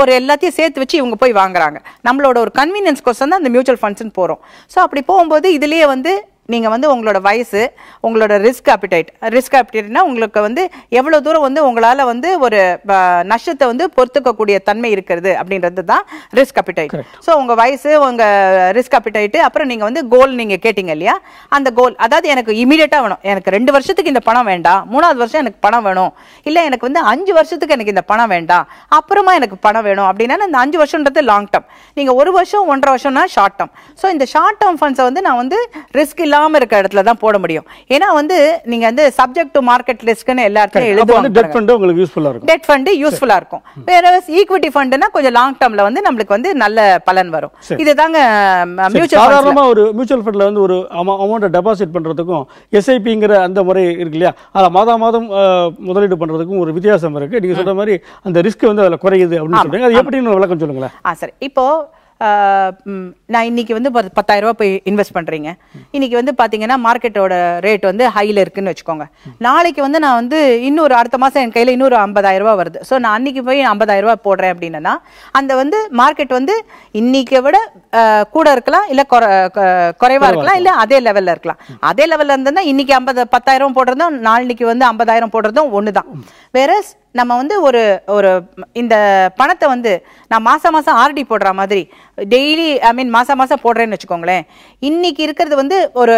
ஒரு எல்லாத்தையும் சேர்த்து வச்சு இவங்க போய் வாங்குறாங்க நம்மளோட ஒரு கன்வீனியன்ஸ் கோசம் தான் இந்த மியூச்சுவல் ஃபண்ட்ஸ்னு போகிறோம் ஸோ அப்படி போகும்போது இதுலேயே வந்து நீங்கள் வந்து உங்களோட வயசு உங்களோட ரிஸ்க் அப்பிடைட் ரிஸ்க் அப்பிடைட்னா உங்களுக்கு வந்து எவ்வளோ தூரம் வந்து உங்களால் வந்து ஒரு நஷ்டத்தை வந்து பொறுத்துக்கக்கூடிய தன்மை இருக்கிறது அப்படின்றது தான் ரிஸ்க் அப்பிடைட் ஸோ உங்கள் வயசு உங்கள் ரிஸ்க் அப்பிடைட்டு அப்புறம் நீங்கள் வந்து கோல் நீங்கள் கேட்டிங்க இல்லையா அந்த கோல் அதாவது எனக்கு இமீடியட்டாக வேணும் எனக்கு ரெண்டு வருஷத்துக்கு இந்த பணம் வேண்டாம் மூணாவது வருஷம் எனக்கு பணம் வேணும் இல்லை எனக்கு வந்து அஞ்சு வருஷத்துக்கு எனக்கு இந்த பணம் வேண்டாம் அப்புறமா எனக்கு பணம் வேணும் அப்படின்னா இந்த அஞ்சு வருஷன்றது லாங் டேர்ம் நீங்கள் ஒரு வருஷம் ஒன்றரை வருஷம்னா ஷார்ட் டேர்ம் ஸோ இந்த ஷார்ட் டேர்ம் ஃபண்ட்ஸை வந்து நான் வந்து ரிஸ்க் இல்லாமல் இல்லாமல் இருக்கிற இடத்துல தான் போட முடியும் ஏன்னா வந்து நீங்கள் வந்து சப்ஜெக்ட் டு மார்க்கெட் லிஸ்ட்னு எல்லா இடத்துலையும் எழுதுவாங்க டெட் ஃபண்டு உங்களுக்கு யூஸ்ஃபுல்லாக இருக்கும் டெட் ஃபண்டு யூஸ்ஃபுல்லாக இருக்கும் வேற ஈக்விட்டி ஃபண்டுனா கொஞ்சம் லாங் டேர்மில் வந்து நம்மளுக்கு வந்து நல்ல பலன் வரும் இது தாங்க மியூச்சுவல் சாதாரணமாக ஒரு மியூச்சுவல் ஃபண்டில் வந்து ஒரு அமௌண்ட்டை டெபாசிட் பண்ணுறதுக்கும் எஸ்ஐபிங்கிற அந்த முறை இருக்கு இல்லையா அதில் மாதம் மாதம் முதலீடு பண்ணுறதுக்கும் ஒரு வித்தியாசம் இருக்குது நீங்கள் சொல்கிற மாதிரி அந்த ரிஸ்க் வந்து அதில் குறையுது அப்படின்னு சொல்றீங்க அது எப்படின்னு விளக்கம் சொல்லுங்களேன் ஆ சரி இப்போது நான் இன்றைக்கி வந்து பத்தாயிரரூபா போய் இன்வெஸ்ட் பண்ணுறீங்க இன்றைக்கி வந்து பார்த்தீங்கன்னா மார்க்கெட்டோட ரேட் வந்து ஹையில் இருக்குதுன்னு வச்சுக்கோங்க நாளைக்கு வந்து நான் வந்து இன்னொரு அடுத்த மாதம் என் கையில் இன்னொரு ஐம்பதாயிரரூபா வருது ஸோ நான் அன்றைக்கி போய் ஐம்பதாயிரரூபா போடுறேன் அப்படின்னா அந்த வந்து மார்க்கெட் வந்து இன்றைக்கி விட கூட இருக்கலாம் இல்லை குறைவாக இருக்கலாம் இல்லை அதே லெவலில் இருக்கலாம் அதே லெவலில் இருந்ததுன்னா இன்றைக்கி ஐம்பது பத்தாயிரம் போடுறதும் நாளைக்கு வந்து ஐம்பதாயிரம் போடுறதும் ஒன்று தான் வேற நம்ம வந்து ஒரு ஒரு இந்த பணத்தை வந்து நான் மாதம் மாதம் ஆர்டி போடுற மாதிரி டெய்லி ஐ மீன் மாதம் மாதம் போடுறேன்னு வச்சுக்கோங்களேன் இன்றைக்கி இருக்கிறது வந்து ஒரு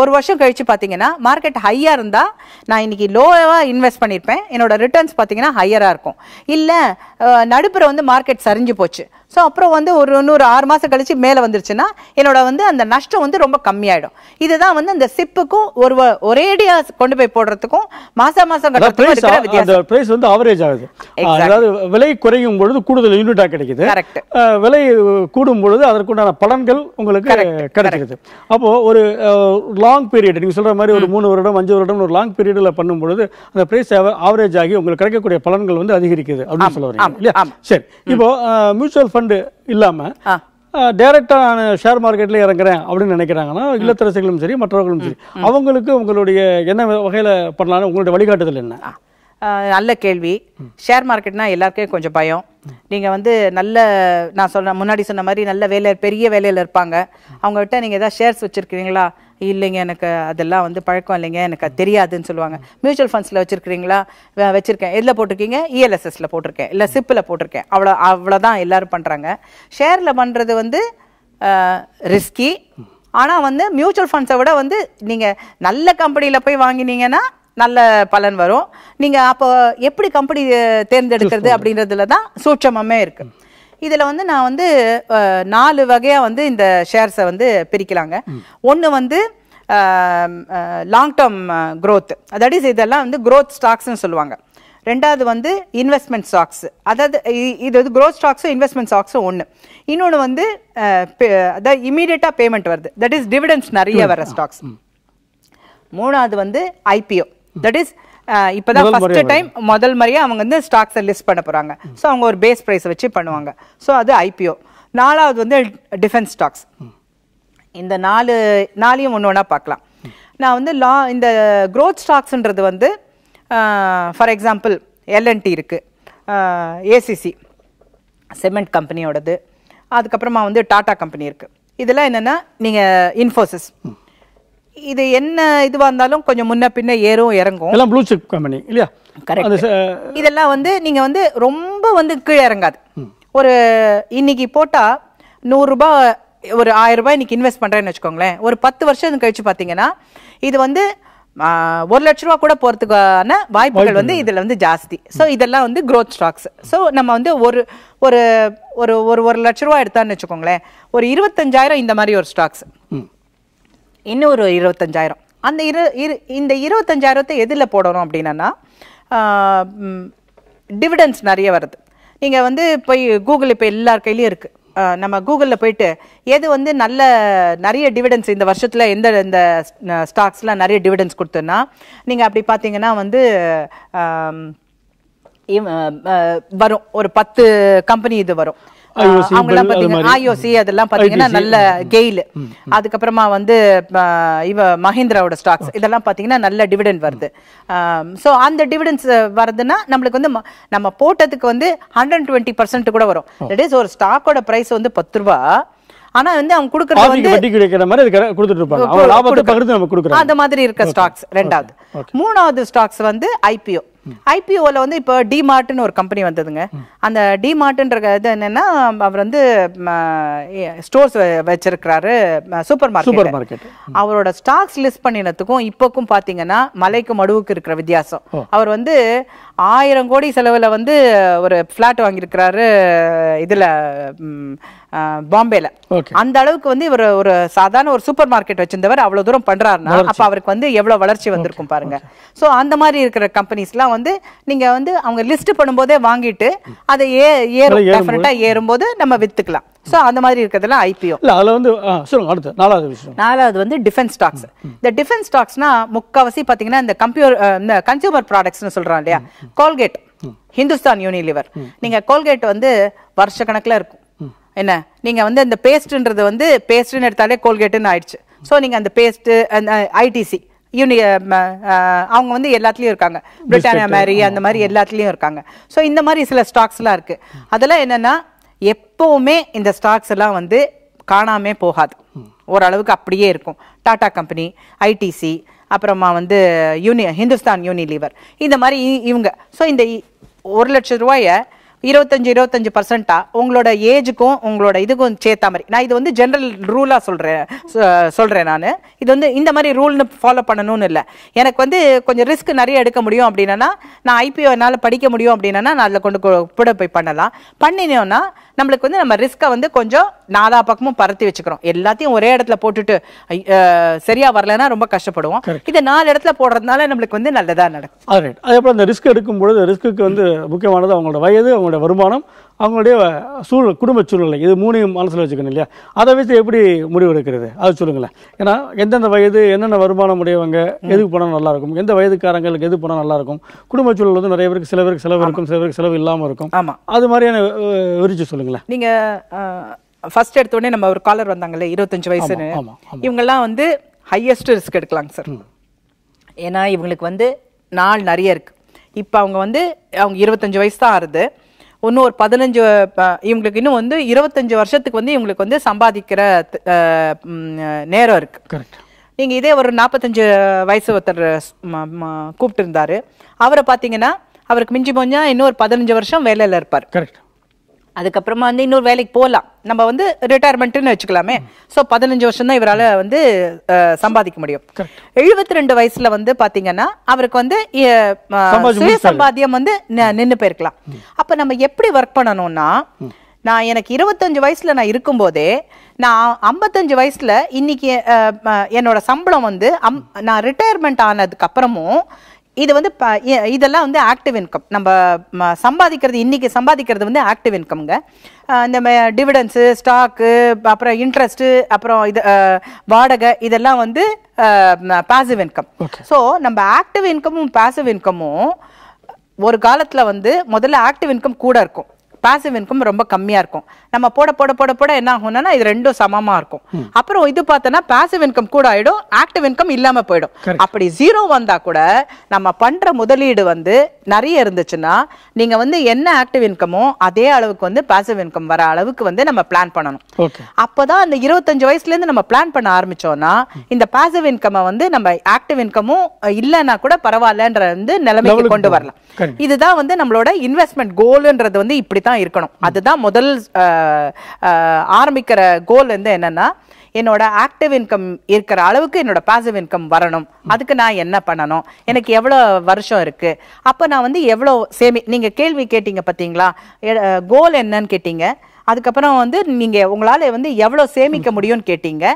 ஒரு வருஷம் கழித்து பார்த்தீங்கன்னா மார்க்கெட் ஹையாக இருந்தால் நான் இன்றைக்கி லோவாக இன்வெஸ்ட் பண்ணியிருப்பேன் என்னோட ரிட்டர்ன்ஸ் பார்த்தீங்கன்னா ஹையராக இருக்கும் இல்லை நடுப்புற வந்து மார்க்கெட் சரிஞ்சு போச்சு ஸோ அப்புறம் வந்து ஒரு இன்னொரு ஆறு மாதம் கழித்து மேலே வந்துருச்சுன்னா என்னோட வந்து அந்த நஷ்டம் வந்து ரொம்ப கம்மியாயிடும் இதுதான் வந்து அந்த சிப்புக்கும் ஒரு ஒரேடியா கொண்டு போய் போடுறதுக்கும் மாதம் மாதம் வித்தியாசம் வந்து ஆவரேஜ் ஆகுது அதாவது விலை குறையும் பொழுது கூடுதல் யூனிட்டாக கிடைக்குது விலை கூடும் பொழுது அதற்குண்டான பலன்கள் உங்களுக்கு கிடைக்கிறது அப்போ ஒரு லாங் பீரியட் நீங்க சொல்ற மாதிரி ஒரு மூணு வருடம் அஞ்சு வருடம் ஒரு லாங் பீரியட்ல பண்ணும் பொழுது அந்த ப்ரைஸ் ஆவரேஜ் ஆகி உங்களுக்கு கிடைக்கக்கூடிய பலன்கள் வந்து அதிகரிக்குது அப்படின்னு சொல்ல வரீங்க இல்லையா சரி இப்போ மியூச்சுவல் ஃபண்டு இல்லாம டைரக்டா நான் ஷேர் மார்க்கெட்ல இறங்குறேன் அப்படின்னு நினைக்கிறாங்கன்னா இல்லத்தரசிகளும் சரி மற்றவர்களும் சரி அவங்களுக்கு உங்களுடைய என்ன வகையில பண்ணலாம்னு உங்களுடைய வழிகாட்டுதல் என்ன நல்ல கேள்வி ஷேர் மார்க்கெட்னா எல்லாருக்கும் கொஞ்சம் பயம் நீங்கள் வந்து நல்ல நான் சொல்ல முன்னாடி சொன்ன மாதிரி நல்ல வேலை பெரிய வேலையில் இருப்பாங்க கிட்ட நீங்கள் ஏதாவது ஷேர்ஸ் வச்சுருக்கிறீங்களா இல்லைங்க எனக்கு அதெல்லாம் வந்து பழக்கம் இல்லைங்க எனக்கு தெரியாதுன்னு சொல்லுவாங்க மியூச்சுவல் ஃபண்ட்ஸில் வச்சுருக்கிறீங்களா வச்சுருக்கேன் எதில் போட்டிருக்கீங்க இஎல்எஸ்எஸில் e போட்டிருக்கேன் இல்லை சிப்பில் போட்டிருக்கேன் அவ்வளோ அவ்வளோதான் எல்லோரும் பண்ணுறாங்க ஷேரில் பண்ணுறது வந்து ரிஸ்கி ஆனால் வந்து மியூச்சுவல் ஃபண்ட்ஸை விட வந்து நீங்கள் நல்ல கம்பெனியில் போய் வாங்கினீங்கன்னா நல்ல பலன் வரும் நீங்கள் அப்போ எப்படி கம்பெனி தேர்ந்தெடுக்கிறது அப்படின்றதுல தான் சூட்சமே இருக்குது இதில் வந்து நான் வந்து நாலு வகையாக வந்து இந்த ஷேர்ஸை வந்து பிரிக்கலாங்க ஒன்று வந்து long term growth that is இதெல்லாம் வந்து க்ரோத் ஸ்டாக்ஸ்னு சொல்லுவாங்க ரெண்டாவது வந்து இன்வெஸ்ட்மெண்ட் ஸ்டாக்ஸ் அதாவது இது வந்து க்ரோத் ஸ்டாக்ஸும் இன்வெஸ்ட்மெண்ட் ஸ்டாக்ஸும் ஒன்று இன்னொன்று வந்து அதாவது இமீடியட்டாக பேமெண்ட் வருது தட் இஸ் டிவிடன்ஸ் நிறைய வர ஸ்டாக்ஸ் மூணாவது வந்து ஐபிஓ தட் இஸ் uh, இப்போ தான் ஃபர்ஸ்ட் டைம் முதல் மாதிரியே அவங்க வந்து ஸ்டாக்ஸை லிஸ்ட் பண்ண போகிறாங்க ஸோ அவங்க ஒரு பேஸ் ப்ரைஸை வச்சு பண்ணுவாங்க ஸோ அது ஐபிஓ நாலாவது வந்து டிஃபென்ஸ் ஸ்டாக்ஸ் இந்த நாலு நாலையும் ஒன்று ஒன்றா பார்க்கலாம் நான் வந்து லா இந்த க்ரோத் ஸ்டாக்ஸுன்றது வந்து ஃபார் எக்ஸாம்பிள் எல்என்டி இருக்குது ஏசிசி சிமெண்ட் கம்பெனியோடது அதுக்கப்புறமா வந்து டாடா கம்பெனி இருக்குது இதெல்லாம் என்னென்னா நீங்கள் இன்ஃபோசிஸ் இது என்ன இதுவா இருந்தாலும் கொஞ்சம் முன்ன பின்ன ஏறும் இறங்கும் எல்லாம் ப்ளூ சிப் கம்பெனி இல்லையா கரெக்ட் இதெல்லாம் வந்து நீங்க வந்து ரொம்ப வந்து கீழே இறங்காது ஒரு இன்னைக்கு போட்டால் நூறுரூபா ஒரு ஆயிரம் ரூபாய் இன்னைக்கு இன்வெஸ்ட் பண்றேன்னு வச்சுக்கோங்களேன் ஒரு பத்து வருஷம் கழிச்சு பாத்தீங்கன்னா இது வந்து ஒரு லட்ச ரூபா கூட போறதுக்கான வாய்ப்புகள் வந்து இதுல வந்து ஜாஸ்தி ஸோ இதெல்லாம் வந்து க்ரோத் ஸ்டாக்ஸ் ஸோ நம்ம வந்து ஒரு ஒரு ஒரு ஒரு லட்ச ரூபா எடுத்தான்னு வச்சுக்கோங்களேன் ஒரு இருபத்தஞ்சாயிரம் இந்த மாதிரி ஒரு ஸ்டாக்ஸ் இன்னும் ஒரு இருபத்தஞ்சாயிரம் அந்த இரு இரு இந்த இருபத்தஞ்சாயிரத்தை எதில் போடணும் அப்படின்னா டிவிடன்ஸ் நிறைய வருது நீங்கள் வந்து போய் கூகுள் இப்போ எல்லார் கையிலையும் இருக்குது நம்ம கூகுளில் போயிட்டு எது வந்து நல்ல நிறைய டிவிடன்ஸ் இந்த வருஷத்தில் எந்த இந்த ஸ்டாக்ஸ்லாம் நிறைய டிவிடன்ஸ் கொடுத்துன்னா நீங்கள் அப்படி பார்த்தீங்கன்னா வந்து வரும் ஒரு பத்து கம்பெனி இது வரும் அவங்கெல்லாம் பார்த்தீங்கன்னா ஐயோசி அதெல்லாம் பார்த்தீங்கன்னா நல்ல கெயில் அதுக்கப்புறமா வந்து இவ மஹிந்திராவோட ஸ்டாக்ஸ் இதெல்லாம் பார்த்தீங்கன்னா நல்ல டிவிடெண்ட் வருது ஸோ அந்த டிவிடெண்ட்ஸ் வருதுன்னா நம்மளுக்கு வந்து நம்ம போட்டதுக்கு வந்து ஹண்ட்ரட் டுவெண்ட்டி பர்சன்ட் கூட வரும் தட் oh. இஸ் ஒரு ஸ்டாக்கோட ப்ரைஸ் வந்து பத்து ரூபா ஆனா வந்து அவங்க கொடுக்கறது வந்து வட்டி கிடைக்கிற மாதிரி கொடுத்துட்டு இருப்பாங்க அவங்க லாபத்தை பகிர்ந்து நம்ம கொடுக்குறோம் அந்த மாதிரி இருக்க ஸ்டாக்ஸ் ரெண்டாவது மூணாவது ஸ்டாக்ஸ் வந்து ஐபிஓ ஐபிஓவில் வந்து இப்போ டிமார்ட்னு ஒரு கம்பெனி வந்ததுங்க அந்த டிமார்ட்ன்ற இது என்னென்னா அவர் வந்து ஸ்டோர்ஸ் வச்சிருக்கிறாரு சூப்பர் மார்க்கெட் சூப்பர் மார்க்கெட் அவரோட ஸ்டாக்ஸ் லிஸ்ட் பண்ணினதுக்கும் இப்போக்கும் பார்த்தீங்கன்னா மலைக்கும் மடுவுக்கு இருக்கிற வித்தியாசம் அவர் வந்து ஆயிரம் கோடி செலவில் வந்து ஒரு ஃப்ளாட் வாங்கியிருக்கிறாரு இதில் பாம்பேல அந்த அளவுக்கு வந்து இவர் ஒரு சாதாரண ஒரு சூப்பர் மார்க்கெட் வச்சிருந்தவர் அவ்வளவு தூரம் பண்றாருன்னா அப்ப அவருக்கு வந்து எவ்வளவு வளர்ச்சி வந்திருக்கும் பாருங்க சோ அந்த மாதிரி இருக்கிற எல்லாம் வந்து நீங்க வந்து அவங்க லிஸ்ட் பண்ணும்போதே வாங்கிட்டு அதை ஏ ஏறும் டெஃபினட்டா ஏறும்போது நம்ம வித்துக்கலாம் ஸோ அந்த மாதிரி இருக்கிறதுலாம் ஐபிஓ இல்லை அதில் வந்து சொல்லுங்க அடுத்து நாலாவது விஷயம் நாலாவது வந்து டிஃபென்ஸ் ஸ்டாக்ஸ் இந்த டிஃபென்ஸ் ஸ்டாக்ஸ்னா முக்கால்வாசி பார்த்தீங்கன்னா இந்த கம்ப்யூர் இந்த கன்சியூமர் ப்ராடக்ட்ஸ்னு சொல்கிறான் இல்லையா கோல்கேட் ஹிந்துஸ்தான் யூனிலிவர் நீங்கள் கோல்கேட் வந்து வருஷ கணக்கில் இருக்கும் என்ன நீங்கள் வந்து இந்த பேஸ்ட்டுன்றது வந்து பேஸ்ட்டுன்னு எடுத்தாலே கோல்கேட்டுன்னு ஆயிடுச்சு ஸோ நீங்கள் அந்த பேஸ்ட்டு அந்த ஐடிசி யூனி அவங்க வந்து எல்லாத்துலேயும் இருக்காங்க பிரிட்டானியா மேரி அந்த மாதிரி எல்லாத்துலேயும் இருக்காங்க ஸோ இந்த மாதிரி சில ஸ்டாக்ஸ்லாம் இருக்குது அதெல்லாம் என்னென்னா எப்போவுமே இந்த ஸ்டாக்ஸ் எல்லாம் வந்து காணாமே போகாது ஓரளவுக்கு அப்படியே இருக்கும் டாடா கம்பெனி ஐடிசி அப்புறமா வந்து யூனி ஹிந்துஸ்தான் யூனிலீவர் இந்த மாதிரி இவங்க ஸோ இந்த ஒரு லட்ச ரூபாயை இருபத்தஞ்சு இருபத்தஞ்சு பர்சன்ட்டாக உங்களோட ஏஜுக்கும் உங்களோட இதுக்கும் சேர்த்த மாதிரி நான் இது வந்து ஜென்ரல் ரூலாக சொல்கிறேன் சொல்கிறேன் நான் இது வந்து இந்த மாதிரி ரூல்னு ஃபாலோ பண்ணணும்னு இல்லை எனக்கு வந்து கொஞ்சம் ரிஸ்க் நிறைய எடுக்க முடியும் அப்படின்னா நான் ஐபிஓ என்னால் படிக்க முடியும் அப்படின்னா நான் அதில் கொண்டு கூட போய் பண்ணலாம் பண்ணினோன்னா நம்மளுக்கு வந்து நம்ம ரிஸ்க்கை வந்து கொஞ்சம் நாலா பக்கமும் பரத்தி வச்சுக்கிறோம் எல்லாத்தையும் ஒரே இடத்துல போட்டுட்டு சரியா வரலன்னா ரொம்ப கஷ்டப்படுவோம் இது நாலு இடத்துல போடுறதுனால நம்மளுக்கு வந்து நல்லதாக நடக்கும் அதே போல் அந்த ரிஸ்க் எடுக்கும்பொழுது ரிஸ்க்கு வந்து முக்கியமானது அவங்களோட வயது அவங்களோட வருமானம் அவங்களுடைய சூழ் குடும்ப சூழ்நிலை இது மூணையும் மனசில் வச்சுக்கணும் இல்லையா அதை வச்சு எப்படி முடிவு எடுக்கிறது அது சொல்லுங்களேன் ஏன்னா எந்தெந்த வயது என்னென்ன வருமானம் உடையவங்க எதுக்கு போனால் நல்லாயிருக்கும் எந்த வயதுக்காரங்களுக்கு எது போனால் நல்லாயிருக்கும் குடும்ப சூழல் வந்து நிறைய பேருக்கு சில பேருக்கு செலவு இருக்கும் சில பேருக்கு செலவு இல்லாமல் இருக்கும் ஆமாம் அது மாதிரியான விரிச்சு சொல்லுங்களேன் நீங்கள் ஃபர்ஸ்ட் எடுத்தோடனே நம்ம ஒரு காலர் வந்தாங்களே இருபத்தஞ்சு வயசுன்னு ஆமாம் இவங்கெல்லாம் வந்து ஹையஸ்ட் ரிஸ்க் எடுக்கலாங்க சார் ஏன்னா இவங்களுக்கு வந்து நாள் நிறைய இருக்குது இப்போ அவங்க வந்து அவங்க இருபத்தஞ்சு வயசு தான் ஆறுது இன்னும் ஒரு பதினஞ்சு இவங்களுக்கு இன்னும் வந்து இருபத்தஞ்சு வருஷத்துக்கு வந்து இவங்களுக்கு வந்து சம்பாதிக்கிற நேரம் இருக்கு கரெக்ட் நீங்கள் இதே ஒரு நாற்பத்தஞ்சு வயசு ஒருத்தர் கூப்பிட்டு இருந்தாரு அவரை பார்த்தீங்கன்னா அவருக்கு மிஞ்சி போஞ்சா இன்னும் ஒரு பதினஞ்சு வருஷம் வேலையில் இருப்பார் கரெக்ட் அதுக்கப்புறமா வந்து இன்னொரு வேலைக்கு போகலாம் நம்ம வந்து ரிட்டையர்மெண்ட்னு வச்சுக்கலாமே ஸோ பதினஞ்சு வருஷம் தான் இவரால் வந்து சம்பாதிக்க முடியும் எழுபத்தி ரெண்டு வயசில் வந்து பார்த்தீங்கன்னா அவருக்கு வந்து சுய சம்பாத்தியம் வந்து நின்று போயிருக்கலாம் அப்போ நம்ம எப்படி ஒர்க் பண்ணணும்னா நான் எனக்கு இருபத்தஞ்சு வயசில் நான் இருக்கும்போதே நான் ஐம்பத்தஞ்சு வயசில் இன்னைக்கு என்னோட சம்பளம் வந்து அம் நான் ரிட்டையர்மெண்ட் ஆனதுக்கு அப்புறமும் இது வந்து இதெல்லாம் வந்து ஆக்டிவ் இன்கம் நம்ம சம்பாதிக்கிறது இன்றைக்கி சம்பாதிக்கிறது வந்து ஆக்டிவ் இன்கம்ங்க இந்த டிவிடன்ஸு ஸ்டாக்கு அப்புறம் இன்ட்ரெஸ்ட்டு அப்புறம் இது வாடகை இதெல்லாம் வந்து பாசிவ் இன்கம் ஸோ நம்ம ஆக்டிவ் இன்கமும் பாசிவ் இன்கமும் ஒரு காலத்தில் வந்து முதல்ல ஆக்டிவ் இன்கம் கூட இருக்கும் பாசிவ் இன்கம் ரொம்ப கம்மியா இருக்கும் நம்ம போட போட போட போட என்ன ஆகும்னா இது ரெண்டும் சமமா இருக்கும் அப்புறம் இது பார்த்தனா பாசிவ் இன்கம் கூட ஆயிடும் ஆக்டிவ் இன்கம் இல்லாம போயிடும் அப்படி ஜீரோ வந்தா கூட நம்ம பண்ற முதலீடு வந்து நிறைய இருந்துச்சுன்னா நீங்க வந்து என்ன ஆக்டிவ் இன்கமோ அதே அளவுக்கு வந்து பாசிவ் இன்கம் வர அளவுக்கு வந்து நம்ம பிளான் பண்ணணும் அப்பதான் அந்த இருபத்தஞ்சு இருந்து நம்ம பிளான் பண்ண ஆரம்பிச்சோம்னா இந்த பாசிவ் இன்கம் வந்து நம்ம ஆக்டிவ் இன்கமும் இல்லைன்னா கூட பரவாயில்லன்ற வந்து நிலைமைக்கு கொண்டு வரலாம் இதுதான் வந்து நம்மளோட இன்வெஸ்ட்மெண்ட் கோல்ன்றது வந்து இப்படி தான் இருக்கணும் அதுதான் முதல் ஆரம்பிக்கிற கோல் வந்து என்னன்னா என்னோட ஆக்டிவ் இன்கம் இருக்கிற அளவுக்கு என்னோட பாசிவ் இன்கம் வரணும் அதுக்கு நான் என்ன பண்ணணும் எனக்கு எவ்வளோ வருஷம் இருக்கு அப்போ நான் வந்து எவ்வளோ சேமி நீங்கள் கேள்வி கேட்டீங்க பார்த்தீங்களா கோல் என்னன்னு கேட்டீங்க அதுக்கப்புறம் வந்து நீங்கள் உங்களால் வந்து எவ்வளோ சேமிக்க முடியும்னு கேட்டீங்க